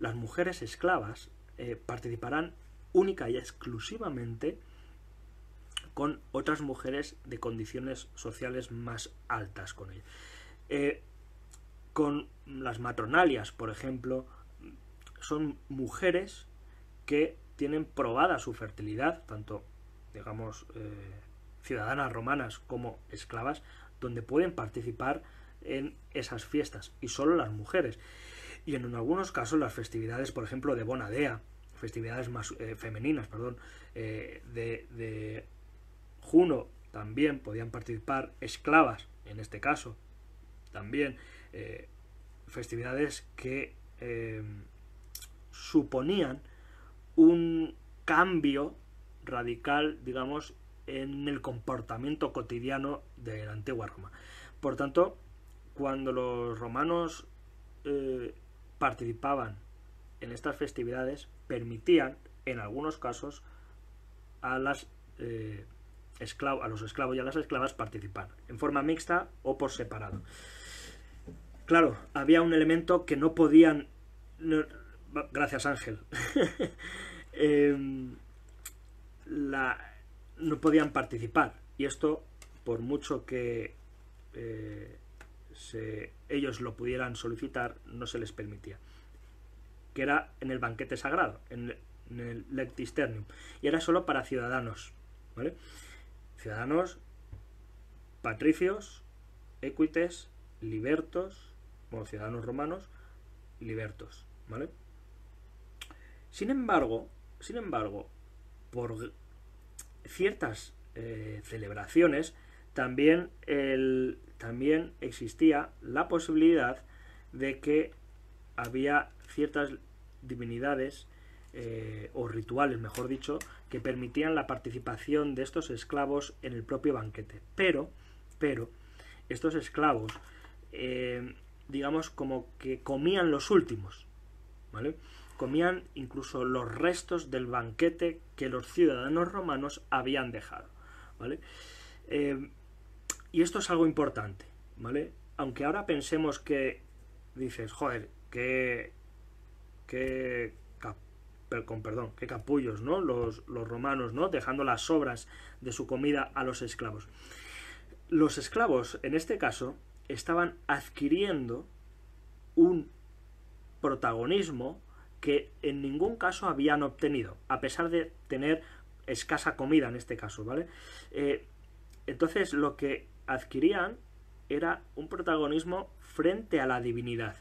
las mujeres esclavas eh, participarán única y exclusivamente con otras mujeres de condiciones sociales más altas con él. Eh, con las matronalias, por ejemplo, son mujeres que tienen probada su fertilidad, tanto, digamos, eh, ciudadanas romanas como esclavas, donde pueden participar en esas fiestas, y solo las mujeres y en algunos casos las festividades, por ejemplo, de Bonadea, festividades más, eh, femeninas, perdón, eh, de, Juno también podían participar esclavas, en este caso, también eh, festividades que em, suponían un cambio radical, digamos, en el comportamiento cotidiano de la antigua Roma. Por tanto, cuando los romanos participaban en estas festividades permitían, en algunos casos, a, las, eh, a los esclavos y a las esclavas participar, en forma mixta o por separado. Claro, había un elemento que no podían... gracias Ángel. <laughs> Em, la, no podían participar. Y esto, por mucho que eh, ellos lo pudieran solicitar, no se les permitía. Que era en el banquete sagrado, en, el lectisternium Y era solo para ciudadanos, Ciudadanos, patricios, equites, libertos, bueno, ciudadanos romanos, libertos, Sin embargo, sin embargo, por ciertas eh, celebraciones, también, también existía la posibilidad de que había ciertas divinidades eh, o rituales, mejor dicho, que permitían la participación de estos esclavos en el propio banquete. Pero, pero, estos esclavos, eh, digamos, como que comían los últimos, ¿vale? Comían incluso los restos del banquete que los ciudadanos romanos habían dejado, ¿vale? Eh, y esto es algo importante, ¿vale? Aunque ahora pensemos que dices, joder, que... que con perdón, qué capullos, ¿no? Los, romanos, ¿no? Dejando las sobras de su comida a los esclavos. Los esclavos, en este caso, estaban adquiriendo un protagonismo que en ningún caso habían obtenido, a pesar de tener escasa comida en este caso, ¿vale? Eh, entonces lo que adquirían era un protagonismo frente a la divinidad.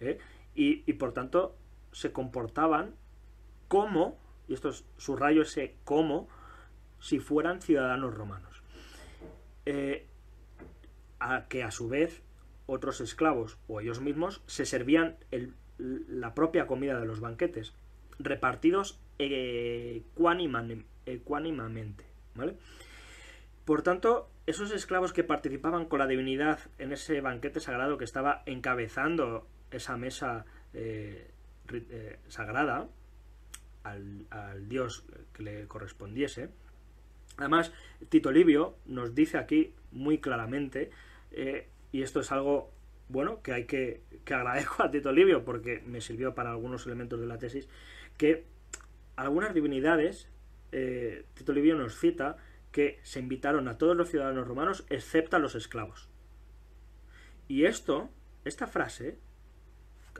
¿eh? Y, por tanto se comportaban como, y esto es subrayo ese como, si fueran ciudadanos romanos. Eh, a que a su vez otros esclavos o ellos mismos se servían la propia comida de los banquetes, repartidos eh, ecuánimamente. Por tanto, esos esclavos que participaban con la divinidad en ese banquete sagrado que estaba encabezando esa mesa eh, eh, sagrada al, dios que le correspondiese. Además, Tito Livio nos dice aquí muy claramente, eh, y esto es algo bueno que hay que, que agradezco a Tito Livio porque me sirvió para algunos elementos de la tesis, que algunas divinidades, Tito Livio nos cita, que se invitaron a todos los ciudadanos romanos excepto a los esclavos. Y esto, esta frase,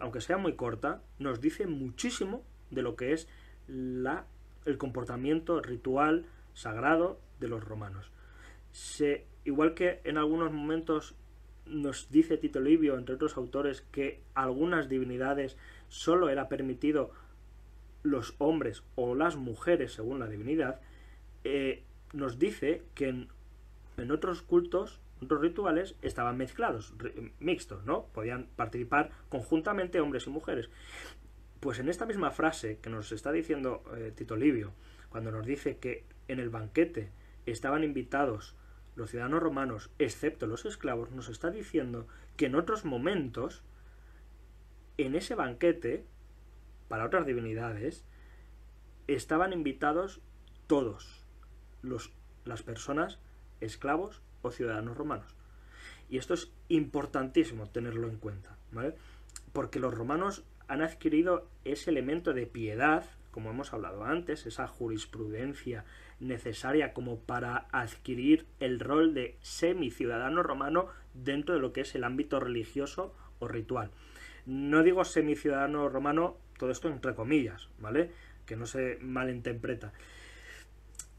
aunque sea muy corta, nos dice muchísimo de lo que es la, el comportamiento ritual sagrado de los romanos. igual que en algunos momentos nos dice Tito Livio, entre otros autores, que algunas divinidades solo era permitido los hombres o las mujeres según la divinidad, eh, nos dice que en, otros cultos, otros rituales, estaban mezclados, mixtos, ¿no? Podían participar conjuntamente hombres y mujeres. Pues en esta misma frase que nos está diciendo eh, Tito Livio, cuando nos dice que en el banquete estaban invitados los ciudadanos romanos, excepto los esclavos, nos está diciendo que en otros momentos, en ese banquete, para otras divinidades, estaban invitados todos, las personas esclavos o ciudadanos romanos. Y esto es importantísimo tenerlo en cuenta, ¿vale? Porque los romanos han adquirido ese elemento de piedad, como hemos hablado antes, esa jurisprudencia necesaria como para adquirir el rol de semiciudadano romano dentro de lo que es el ámbito religioso o ritual. No digo ciudadano romano, todo esto entre comillas, ¿vale? Que no se malinterpreta.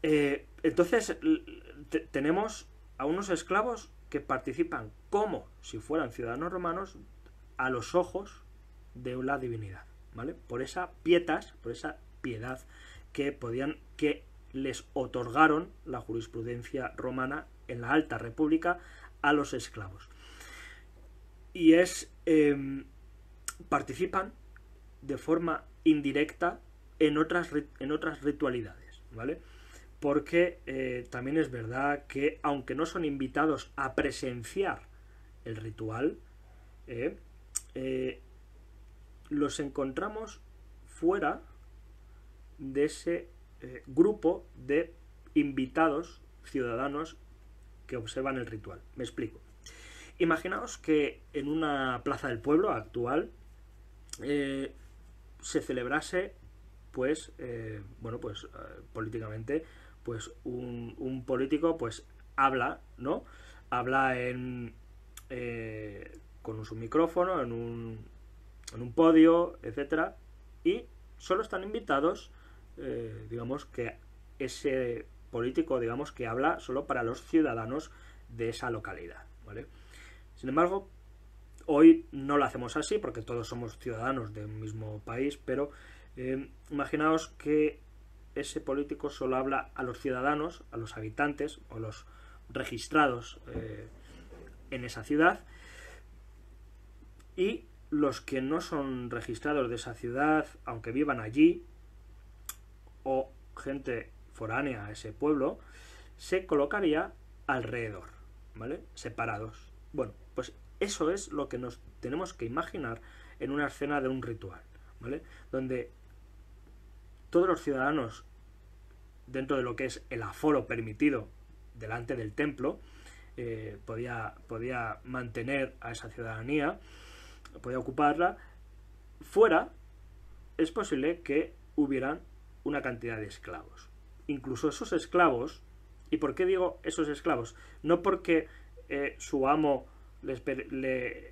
Eh, entonces, tenemos a unos esclavos que participan como si fueran ciudadanos romanos a los ojos de la divinidad, ¿vale? Por esa pietas, por esa piedad que podían que les otorgaron la jurisprudencia romana en la Alta República a los esclavos. Y es em, participan de forma indirecta en otras en otras ritualidades, ¿vale? porque eh, también es verdad que aunque no son invitados a presenciar el ritual, eh, eh, los encontramos fuera de ese grupo de invitados ciudadanos que observan el ritual. Me explico. Imaginaos que en una plaza del pueblo actual se celebrase, pues, bueno, pues políticamente pues un, político pues habla, ¿no? Habla en, eh, con su micrófono, en un, en un podio, etcétera, y solo están invitados, eh, digamos, que ese político, digamos, que habla solo para los ciudadanos de esa localidad, ¿vale? Sin embargo, hoy no lo hacemos así porque todos somos ciudadanos de un mismo país, pero eh, imaginaos que ese político solo habla a los ciudadanos, a los habitantes o los registrados eh, en esa ciudad y los que no son registrados de esa ciudad, aunque vivan allí o gente foránea a ese pueblo, se colocaría alrededor, ¿vale? Separados. Bueno, pues eso es lo que nos tenemos que imaginar en una escena de un ritual, ¿vale? Donde todos los ciudadanos dentro de lo que es el aforo permitido delante del templo, eh, podía, podía mantener a esa ciudadanía, podía ocuparla, fuera es posible que hubieran una cantidad de esclavos. Incluso esos esclavos, ¿y por qué digo esos esclavos? No porque eh, su amo, les,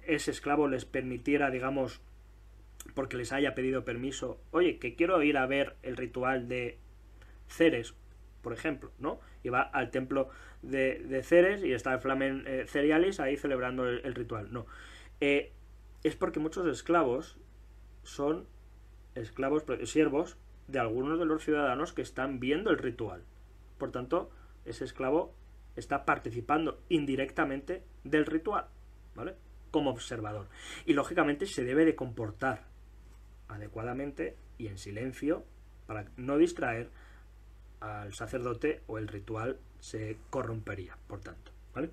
ese esclavo, les permitiera, digamos, porque les haya pedido permiso, oye, que quiero ir a ver el ritual de Ceres, por ejemplo, ¿no? Y va al templo de, Ceres y está el flamen eh, Cerealis ahí celebrando el, ritual. No. Eh, es porque muchos esclavos son esclavos, siervos de algunos de los ciudadanos que están viendo el ritual. Por tanto, ese esclavo está participando indirectamente del ritual, ¿vale? Como observador. Y lógicamente se debe de comportar adecuadamente y en silencio para no distraer sacerdote o el ritual se corrompería, por tanto. ¿vale?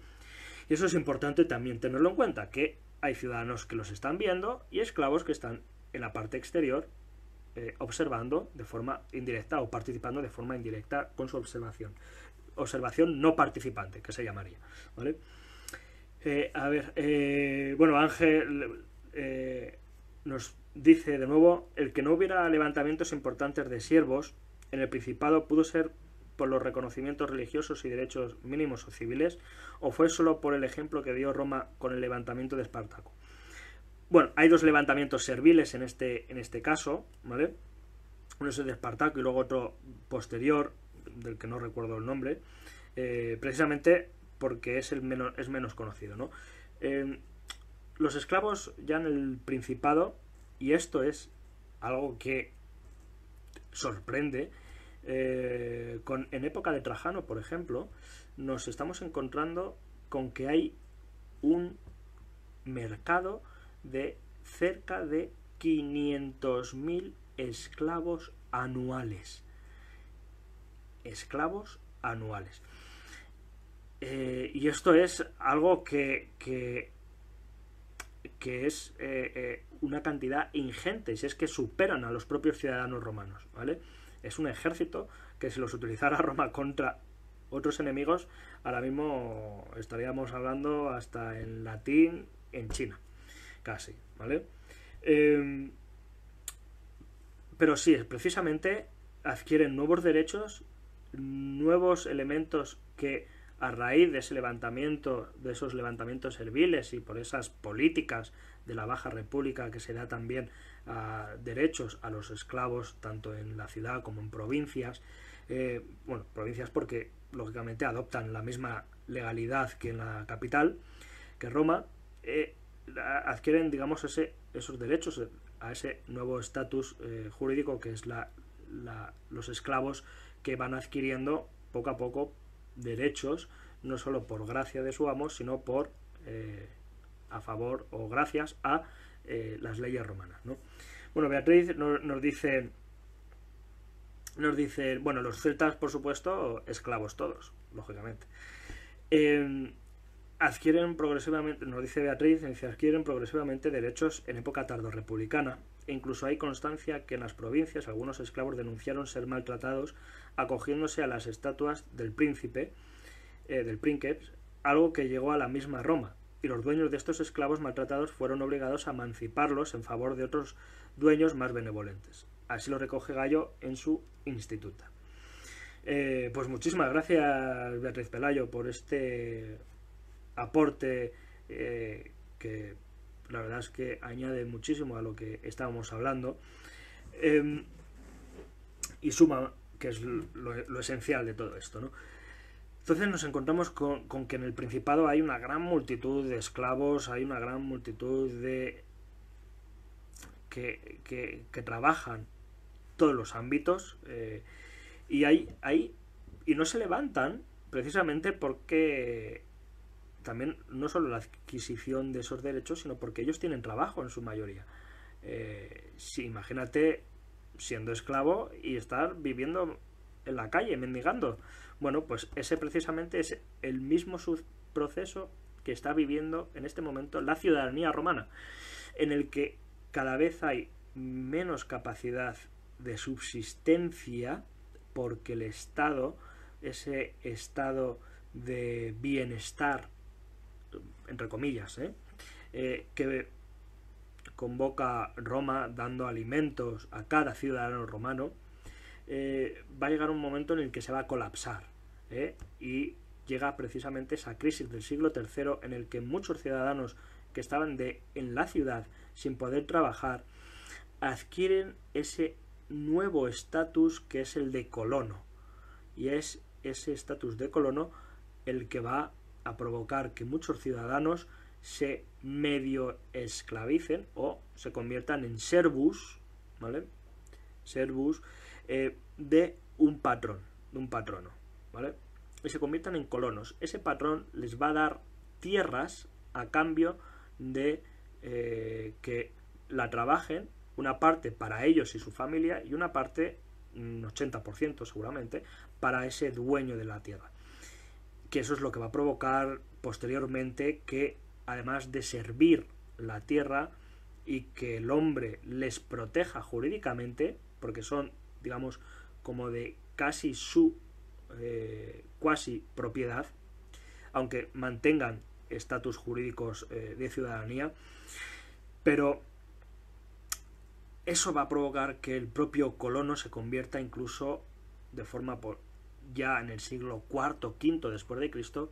Y eso es importante también tenerlo en cuenta, que hay ciudadanos que los están viendo y esclavos que están en la parte exterior eh, observando de forma indirecta o participando de forma indirecta con su observación. Observación no participante, que se llamaría. Eh, a ver, eh, bueno, Ángel nos dice de nuevo, el que no hubiera levantamientos importantes de siervos, en el Principado pudo ser por los reconocimientos religiosos y derechos mínimos o civiles, o fue solo por el ejemplo que dio Roma con el levantamiento de Espartaco. Bueno, hay dos levantamientos serviles en este, en este caso, ¿vale? Uno es el de Espartaco y luego otro posterior, del que no recuerdo el nombre, eh, precisamente porque es, el menos, es menos conocido, ¿no? Eh, los esclavos ya en el Principado, y esto es algo que sorprende, eh, en época de Trajano, por ejemplo, nos estamos encontrando con que hay un mercado de cerca de 500.000 esclavos anuales. Esclavos anuales. Eh, y esto es algo que, que, es eh, una cantidad ingente, si es que superan a los propios ciudadanos romanos, ¿vale? es un ejército que si los utilizara <laughs> Roma contra otros enemigos, ahora mismo estaríamos hablando hasta en latín, en China, casi, ¿vale? Em, pero sí, precisamente adquieren nuevos derechos, nuevos elementos que a raíz de ese levantamiento, de esos levantamientos serviles y por esas políticas de la Baja República que se da también a derechos a los esclavos tanto en la ciudad como en provincias. Eh, bueno, provincias porque lógicamente adoptan la misma legalidad que en la capital, que Roma, eh, adquieren, digamos, ese, esos derechos eh, a ese nuevo estatus jurídico que es la, los esclavos que van adquiriendo poco a poco derechos, no solo por gracia de su amo, sino por a favor o gracias a eh, las leyes romanas. ¿no? Bueno, Beatriz nos dice, nos dice, bueno, los celtas, por supuesto, esclavos todos, lógicamente. Em, adquieren progresivamente, nos dice Beatriz, adquieren progresivamente derechos en época tardorrepublicana, e incluso hay constancia que en las provincias algunos esclavos denunciaron ser maltratados acogiéndose a las estatuas del príncipe, eh, del príncipe, algo que llegó a la misma Roma, y los dueños de estos esclavos maltratados fueron obligados a emanciparlos en favor de otros dueños más benevolentes. Así lo recoge Gallo en su instituta. Eh, pues muchísimas gracias Beatriz Pelayo por este aporte eh, que la verdad es que añade muchísimo a lo que estábamos hablando em, y suma que es lo, lo esencial de todo esto. ¿no? Entonces nos encontramos con, que en el Principado hay una gran multitud de esclavos, hay una gran multitud de... que, trabajan todos los ámbitos eh, y hay, hay... y no se levantan precisamente porque también no solo la adquisición de esos derechos, sino porque ellos tienen trabajo en su mayoría. Eh, imagínate siendo esclavo y estar viviendo en la calle, mendigando. Bueno, pues ese precisamente es el mismo proceso que está viviendo en este momento la ciudadanía romana, en el que cada vez hay menos capacidad de subsistencia porque el Estado, ese Estado de bienestar, entre comillas, ¿eh? Eh, que convoca Roma dando alimentos a cada ciudadano romano, eh, va a llegar un momento en el que se va a colapsar. ¿eh? y llega precisamente esa crisis del siglo III en el que muchos ciudadanos que estaban de, en la ciudad sin poder trabajar adquieren ese nuevo estatus que es el de colono y es ese estatus de colono el que va a provocar que muchos ciudadanos se medio esclavicen o se conviertan en servus, ¿vale? Servus eh, de un patrón, de un patrono. Y se conviertan en colonos. Ese patrón les va a dar tierras a cambio de eh, que la trabajen, una parte para ellos y su familia y una parte, un 80% seguramente, para ese dueño de la tierra. Que eso es lo que va a provocar posteriormente que, además de servir la tierra y que el hombre les proteja jurídicamente, porque son, digamos, como de casi su eh, cuasi propiedad, aunque mantengan estatus jurídicos eh, de ciudadanía, pero eso va a provocar que el propio colono se convierta incluso de forma ya en el siglo IV, V después de Cristo,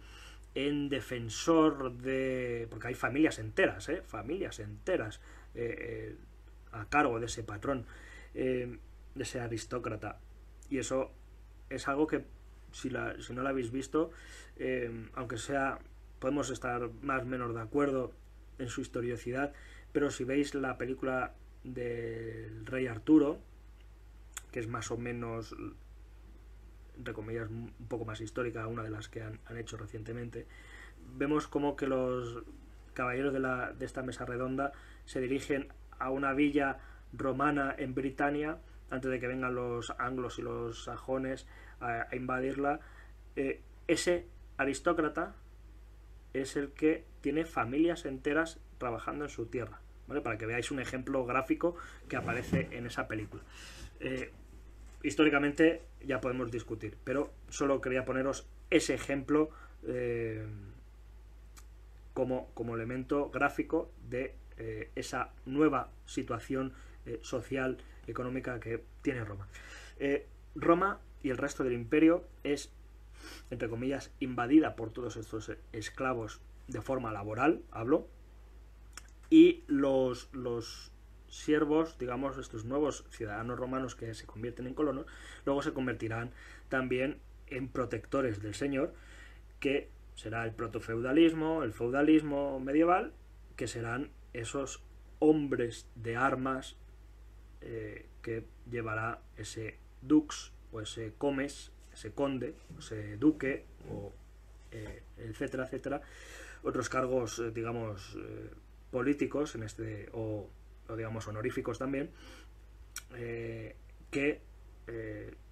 en defensor de... porque hay familias enteras, ¿eh? familias enteras a cargo de ese patrón, de ese aristócrata. Y eso es algo que si, no la habéis visto, eh, aunque sea, podemos estar más o menos de acuerdo en su historiosidad, pero si veis la película del Rey Arturo, que es más o menos, entre un poco más histórica, una de las que han, hecho recientemente, vemos como que los caballeros de, la, de esta mesa redonda se dirigen a una villa romana en Britania antes de que vengan los anglos y los sajones a, invadirla, eh, ese aristócrata es el que tiene familias enteras trabajando en su tierra. Para que veáis un ejemplo gráfico que aparece en esa película. Eh, históricamente ya podemos discutir, pero solo quería poneros ese ejemplo eh, como, como, elemento gráfico de esa nueva situación social, económica que tiene Roma. Roma y el resto del imperio es, entre comillas, invadida por todos estos esclavos de forma laboral, hablo, y los, los siervos, digamos, estos nuevos ciudadanos romanos que se convierten en colonos, luego se convertirán también en protectores del señor, que será el protofeudalismo, el feudalismo medieval, que serán esos hombres de armas eh, que llevará ese dux pues se Comes, se Conde, se Duque, eh, etcétera, etcétera, otros cargos, eh, digamos, eh, políticos en este, o, digamos honoríficos también, que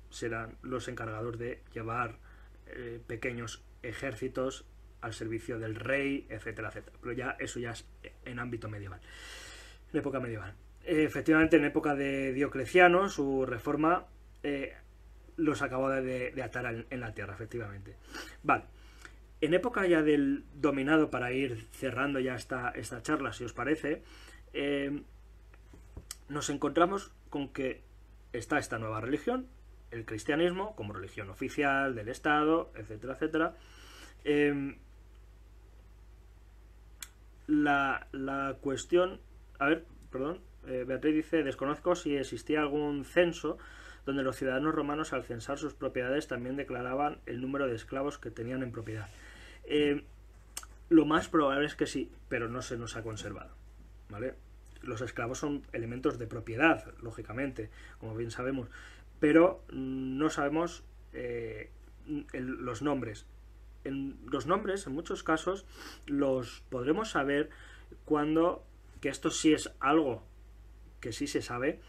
serán los encargados de llevar pequeños ejércitos al servicio del rey, etcétera, etcétera. Pero ya eso ya es en ámbito medieval, en época medieval. Efectivamente, en época de Diocleciano, su reforma los acabó de, atar en, la tierra, efectivamente. Vale. En época ya del dominado, para ir cerrando ya esta, esta charla, si os parece, eh, nos encontramos con que está esta nueva religión, el cristianismo, como religión oficial del Estado, etcétera, etcétera. Eh, la, cuestión, a ver, perdón, eh, Beatriz dice, desconozco si existía algún censo donde los ciudadanos romanos al censar sus propiedades también declaraban el número de esclavos que tenían en propiedad. Eh, lo más probable es que sí, pero no se nos ha conservado. ¿vale? Los esclavos son elementos de propiedad, lógicamente, como bien sabemos, pero no sabemos eh, los nombres. En los nombres, en muchos casos, los podremos saber cuando, que esto sí es algo que sí se sabe,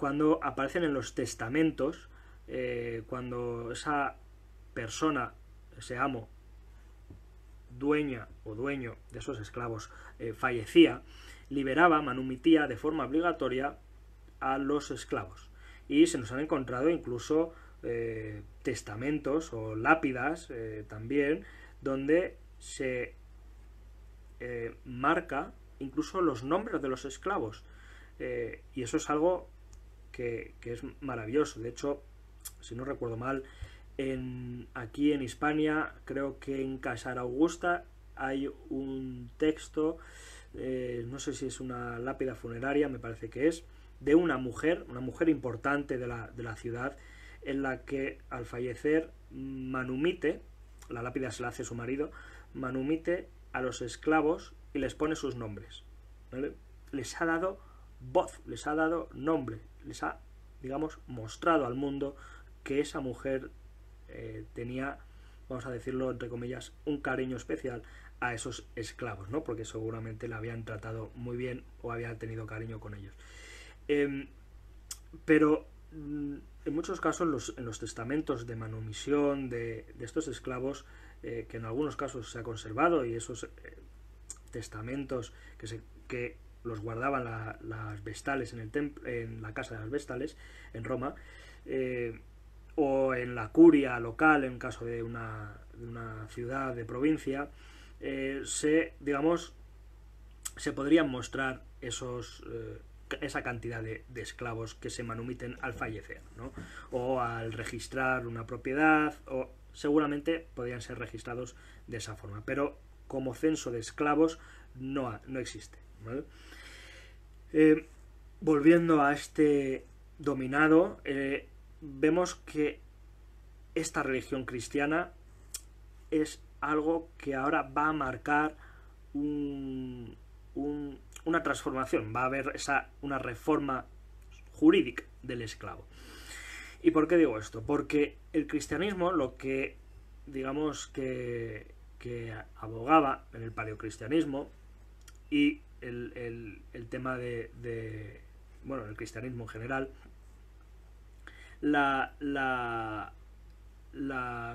cuando aparecen en los testamentos, eh, cuando esa persona, ese amo, dueña o dueño de esos esclavos eh, fallecía, liberaba, manumitía de forma obligatoria a los esclavos. Y se nos han encontrado incluso eh, testamentos o lápidas también, donde se marca incluso los nombres de los esclavos. y eso es algo que, es maravilloso. De hecho, si no recuerdo mal, aquí en Hispania, creo que en Casar Augusta hay un texto, eh, no sé si es una lápida funeraria, me parece que es, de una mujer, una mujer importante de la, ciudad, en la que al fallecer Manumite, la lápida se la hace su marido, Manumite a los esclavos y les pone sus nombres. Les ha dado voz, les ha dado nombre les ha, digamos, mostrado al mundo que esa mujer eh, tenía, vamos a decirlo entre comillas, un cariño especial a esos esclavos, ¿no? Porque seguramente la habían tratado muy bien o habían tenido cariño con ellos. Em, pero mm, en muchos casos los, en los testamentos de manumisión de, estos esclavos, eh, que en algunos casos se ha conservado y esos eh, testamentos que, se, que los guardaban las vestales en, el en la casa de las vestales en Roma, eh, o en la curia local en caso de una, ciudad de provincia, eh, se, digamos, se podrían mostrar esos, eh, esa cantidad de, esclavos que se manumiten al fallecer, o al registrar una propiedad, o seguramente podrían ser registrados de esa forma, pero como censo de esclavos no, no existe. ¿vale? Eh, volviendo a este dominado, eh, vemos que esta religión cristiana es algo que ahora va a marcar una transformación, va a haber una reforma jurídica del esclavo. ¿Y por qué digo esto? Porque el cristianismo lo que, digamos, que, que abogaba en el paleocristianismo y el, el, tema de, bueno, el cristianismo en general, la, la,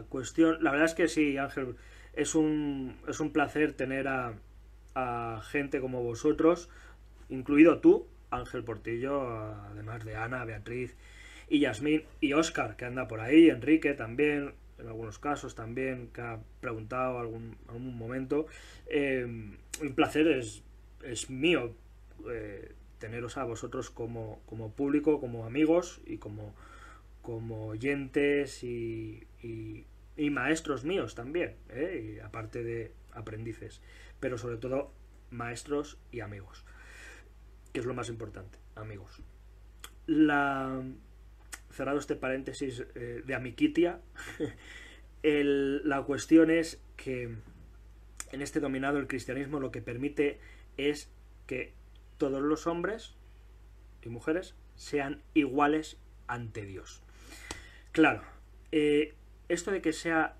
cuestión, la verdad es que sí, Ángel, es un, es un placer tener a, a gente como vosotros, incluido tú, Ángel Portillo, además de Ana, Beatriz y Yasmín y Oscar, que anda por ahí, Enrique también, en algunos casos también, que ha preguntado algún, algún momento. Eh, un placer es es mío eh, teneros a vosotros como, público, como amigos y como, como oyentes y, maestros míos también, ¿eh? aparte de aprendices, pero sobre todo maestros y amigos, que es lo más importante, amigos. La, cerrado este paréntesis eh, de amiquitia, <laughs> la cuestión es que en este dominado el cristianismo lo que permite es que todos los hombres y mujeres sean iguales ante Dios. Claro, eh, esto de que sea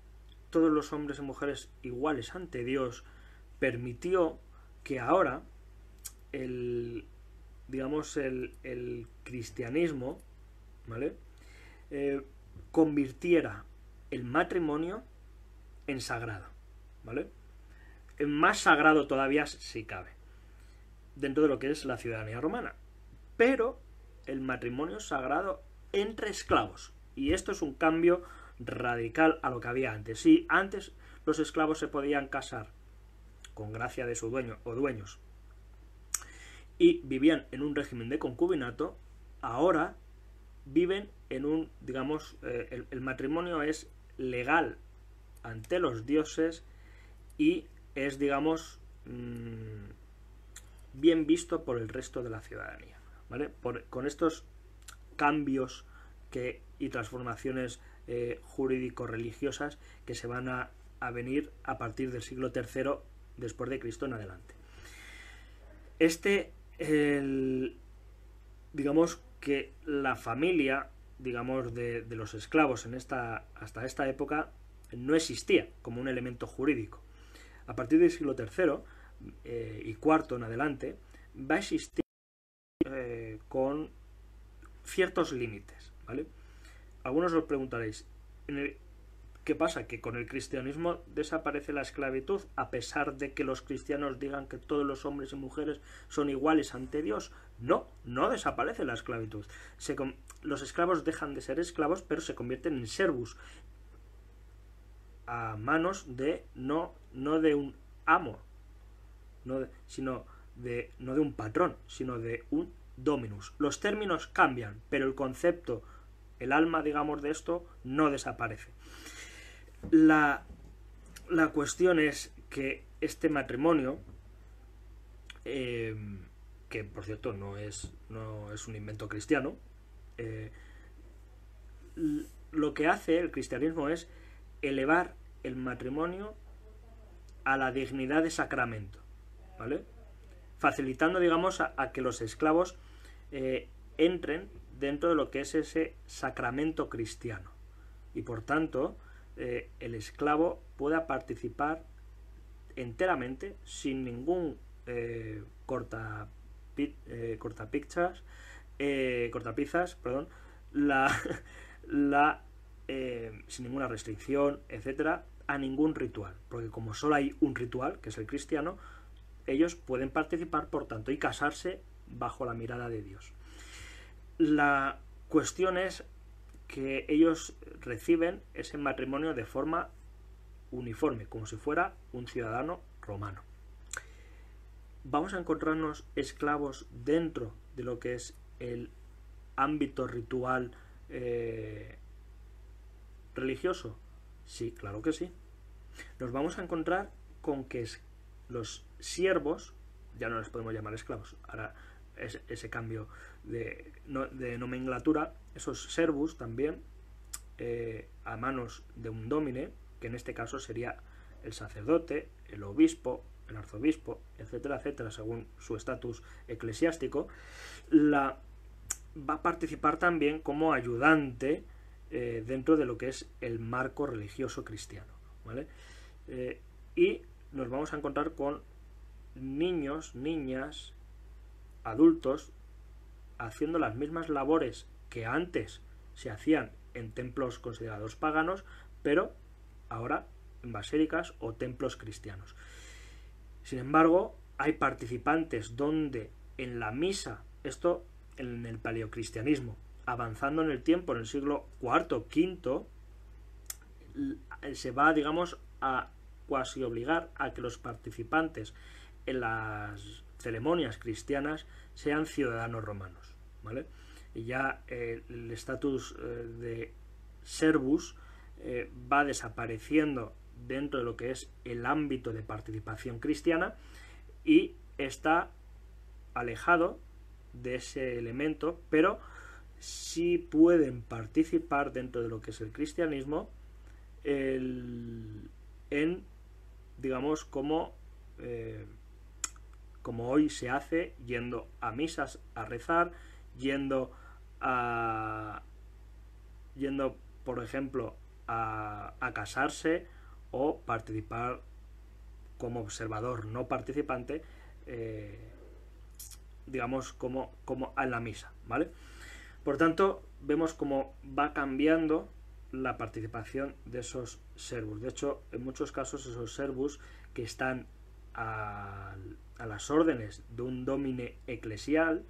todos los hombres y mujeres iguales ante Dios permitió que ahora el, digamos, el, cristianismo, ¿vale? Eh, convirtiera el matrimonio en sagrado, ¿vale? En más sagrado todavía si cabe dentro de lo que es la ciudadanía romana. Pero el matrimonio sagrado entre esclavos. Y esto es un cambio radical a lo que había antes. Si antes los esclavos se podían casar con gracia de su dueño o dueños y vivían en un régimen de concubinato, ahora viven en un, digamos, eh, el, matrimonio es legal ante los dioses y es, digamos, mm, bien visto por el resto de la ciudadanía. con estos cambios y transformaciones eh, jurídico-religiosas que se van a, venir a partir del siglo III después de Cristo en adelante. Este, digamos que la familia, digamos, de, los esclavos en esta, hasta esta época no existía como un elemento jurídico. A partir del siglo III, eh, y cuarto en adelante, va a existir eh, con ciertos límites, Algunos os preguntaréis, ¿qué pasa? Que con el cristianismo desaparece la esclavitud, a pesar de que los cristianos digan que todos los hombres y mujeres son iguales ante Dios. No, no desaparece la esclavitud. los esclavos dejan de ser esclavos, pero se convierten en servus a manos de no, no de un amo, no de, sino de, no de un patrón, sino de un dominus. Los términos cambian, pero el concepto, el alma, digamos, de esto no desaparece. La, cuestión es que este matrimonio, em, que por cierto no es, no es un invento cristiano, eh, lo que hace el cristianismo es elevar el matrimonio a la dignidad de sacramento. ¿vale? Facilitando, digamos, a, que los esclavos eh, entren dentro de lo que es ese sacramento cristiano. Y por tanto, eh, el esclavo pueda participar enteramente, sin ningún eh, corta, cortapichas, cortapizas, perdón, la, <laughs> la sin ninguna restricción, etcétera, a ningún ritual. Porque como solo hay un ritual, que es el cristiano, ellos pueden participar, por tanto, y casarse bajo la mirada de Dios. La cuestión es que ellos reciben ese matrimonio de forma uniforme, como si fuera un ciudadano romano. Vamos a encontrarnos esclavos dentro de lo que es el ámbito ritual eh, religioso. Sí, claro que sí. Nos vamos a encontrar con que los siervos, ya no les podemos llamar esclavos, ahora es, ese cambio de, nomenclatura, esos servos también, eh, a manos de un domine, que en este caso sería el sacerdote, el obispo, el arzobispo, etcétera, etcétera, según su estatus eclesiástico, la, va a participar también como ayudante eh, dentro de lo que es el marco religioso cristiano. Eh, y nos vamos a encontrar con niños, niñas, adultos, haciendo las mismas labores que antes se hacían en templos considerados paganos, pero ahora en basílicas o templos cristianos. Sin embargo, hay participantes donde en la misa, esto en el paleocristianismo, avanzando en el tiempo, en el siglo IV, V, se va, digamos, a cuasi obligar a que los participantes en las ceremonias cristianas sean ciudadanos romanos. ¿vale? Y ya eh, el estatus eh, de servus eh, va desapareciendo dentro de lo que es el ámbito de participación cristiana y está alejado de ese elemento, pero sí pueden participar dentro de lo que es el cristianismo el, en, digamos, como como hoy se hace yendo a misas a rezar, yendo yendo, por ejemplo, a, casarse o participar como observador no participante, eh, digamos, como, como a la misa, ¿vale? Por tanto, vemos cómo va cambiando la participación de esos servus. De hecho, en muchos casos esos servus que están a, las órdenes de un domine eclesial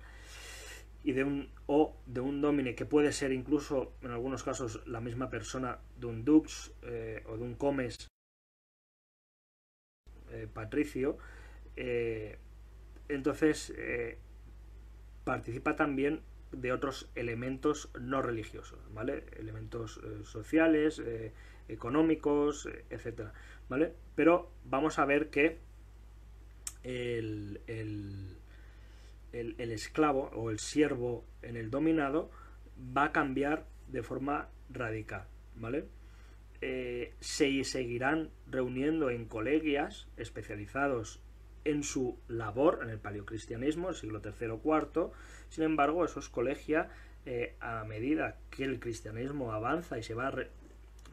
y de un o de un domine que puede ser incluso en algunos casos la misma persona de un dux eh, o de un comes eh, patricio eh, entonces participa también de otros elementos no religiosos vale elementos sociales económicos etcétera vale pero vamos a ver que el, el, esclavo o el siervo en el dominado va a cambiar de forma radical, ¿vale? Eh, se seguirán reuniendo en colegias especializados en su labor en el paleocristianismo, el siglo III o IV. Sin embargo, esos es eh, a medida que el cristianismo avanza y se va,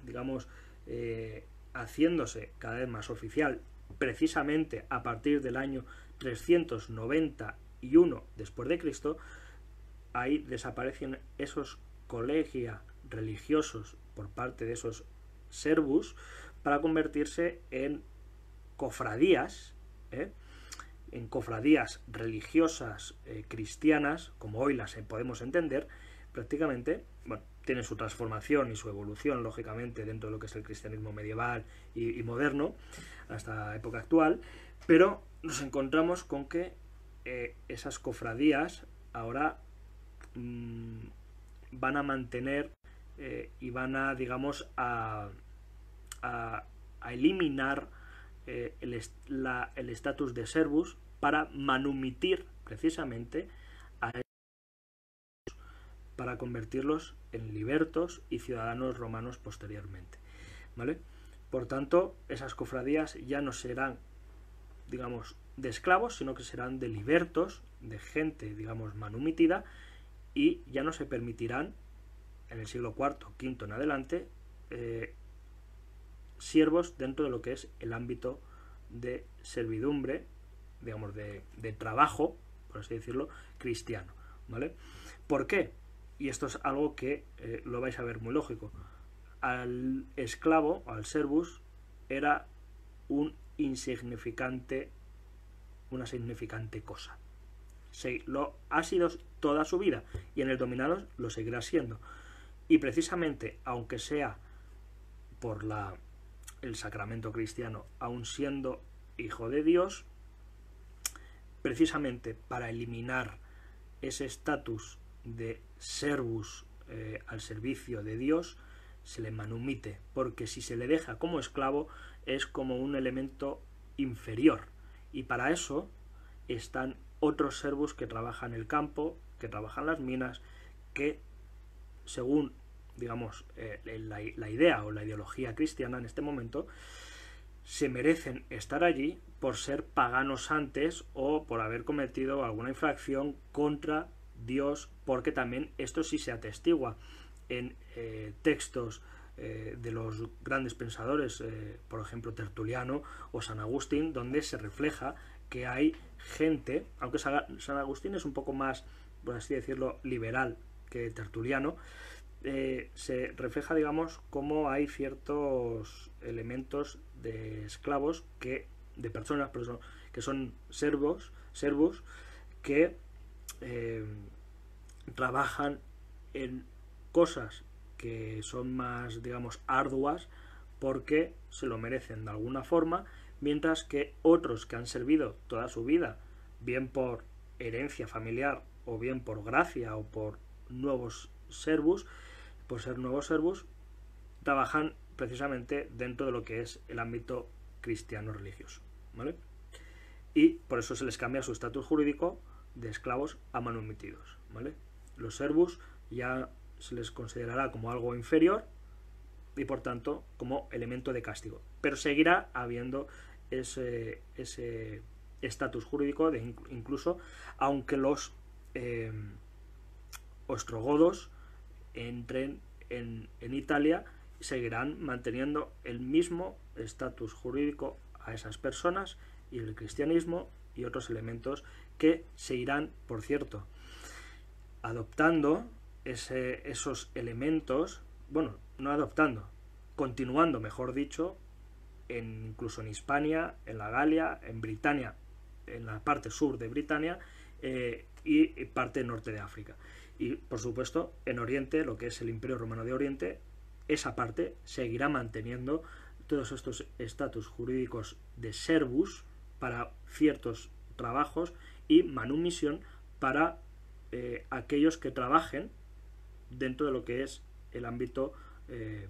digamos, eh, haciéndose cada vez más oficial precisamente a partir del año 391 después de Cristo, ahí desaparecen esos colegia religiosos por parte de esos servus para convertirse en cofradías, ¿eh? en cofradías religiosas eh, cristianas, como hoy las podemos entender, prácticamente, bueno, tienen su transformación y su evolución, lógicamente, dentro de lo que es el cristianismo medieval y moderno, hasta época actual, pero nos encontramos con que eh, esas cofradías ahora mm, van a mantener eh, y van a, digamos, a, eliminar eh, el estatus de servus para manumitir precisamente a estos, para convertirlos en libertos y ciudadanos romanos posteriormente. ¿Vale? Por tanto, esas cofradías ya no serán, digamos, de esclavos, sino que serán de libertos, de gente, digamos, manumitida, y ya no se permitirán, en el siglo IV, V en adelante, eh, siervos dentro de lo que es el ámbito de servidumbre, digamos, de, trabajo, por así decirlo, cristiano. ¿Vale? ¿Por qué? Y esto es algo que eh, lo vais a ver muy lógico al esclavo, al servus, era un insignificante, una significante cosa. lo ha sido toda su vida y en el dominado lo seguirá siendo. Y precisamente, aunque sea por el sacramento cristiano, aún siendo hijo de Dios, precisamente para eliminar ese estatus de servus eh, al servicio de Dios, se le manumite, porque si se le deja como esclavo es como un elemento inferior. Y para eso están otros servos que trabajan el campo, que trabajan las minas, que según, digamos, eh, la, la idea o la ideología cristiana en este momento, se merecen estar allí por ser paganos antes o por haber cometido alguna infracción contra Dios, porque también esto sí se atestigua en eh, textos eh, de los grandes pensadores, eh, por ejemplo Tertuliano o San Agustín, donde se refleja que hay gente, aunque San Agustín es un poco más, por así decirlo, liberal que Tertuliano, se refleja, digamos, cómo hay ciertos elementos de esclavos que, de personas que son servos, servos que trabajan en cosas que son más, digamos, arduas porque se lo merecen de alguna forma, mientras que otros que han servido toda su vida, bien por herencia familiar o bien por gracia o por nuevos servus, por ser nuevos servus, trabajan precisamente dentro de lo que es el ámbito cristiano religioso. ¿vale? Y por eso se les cambia su estatus jurídico de esclavos a manumitidos. ¿vale? Los servus ya se les considerará como algo inferior y por tanto como elemento de castigo. Pero seguirá habiendo ese estatus jurídico de incluso aunque los eh, ostrogodos entren en, en Italia, seguirán manteniendo el mismo estatus jurídico a esas personas y el cristianismo y otros elementos que se irán, por cierto, adoptando esos elementos, bueno, no adoptando, continuando, mejor dicho, incluso en Hispania, en la Galia, en Britania, en la parte sur de Britania eh, y, parte norte de África. Y por supuesto, en Oriente, lo que es el Imperio Romano de Oriente, esa parte seguirá manteniendo todos estos estatus jurídicos de servus para ciertos trabajos y manumisión para eh, aquellos que trabajen dentro de lo que es el ámbito eh,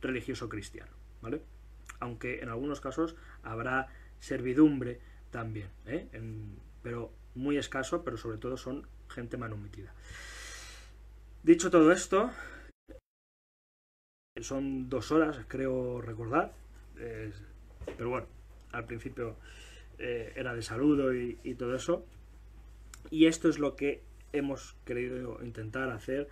religioso cristiano, ¿vale? Aunque en algunos casos habrá servidumbre también, ¿eh? pero muy escaso, pero sobre todo son gente manumitida. Dicho todo esto, son dos horas, creo recordar, eh, pero bueno, al principio era de saludo y todo eso, y esto es lo que hemos querido intentar hacer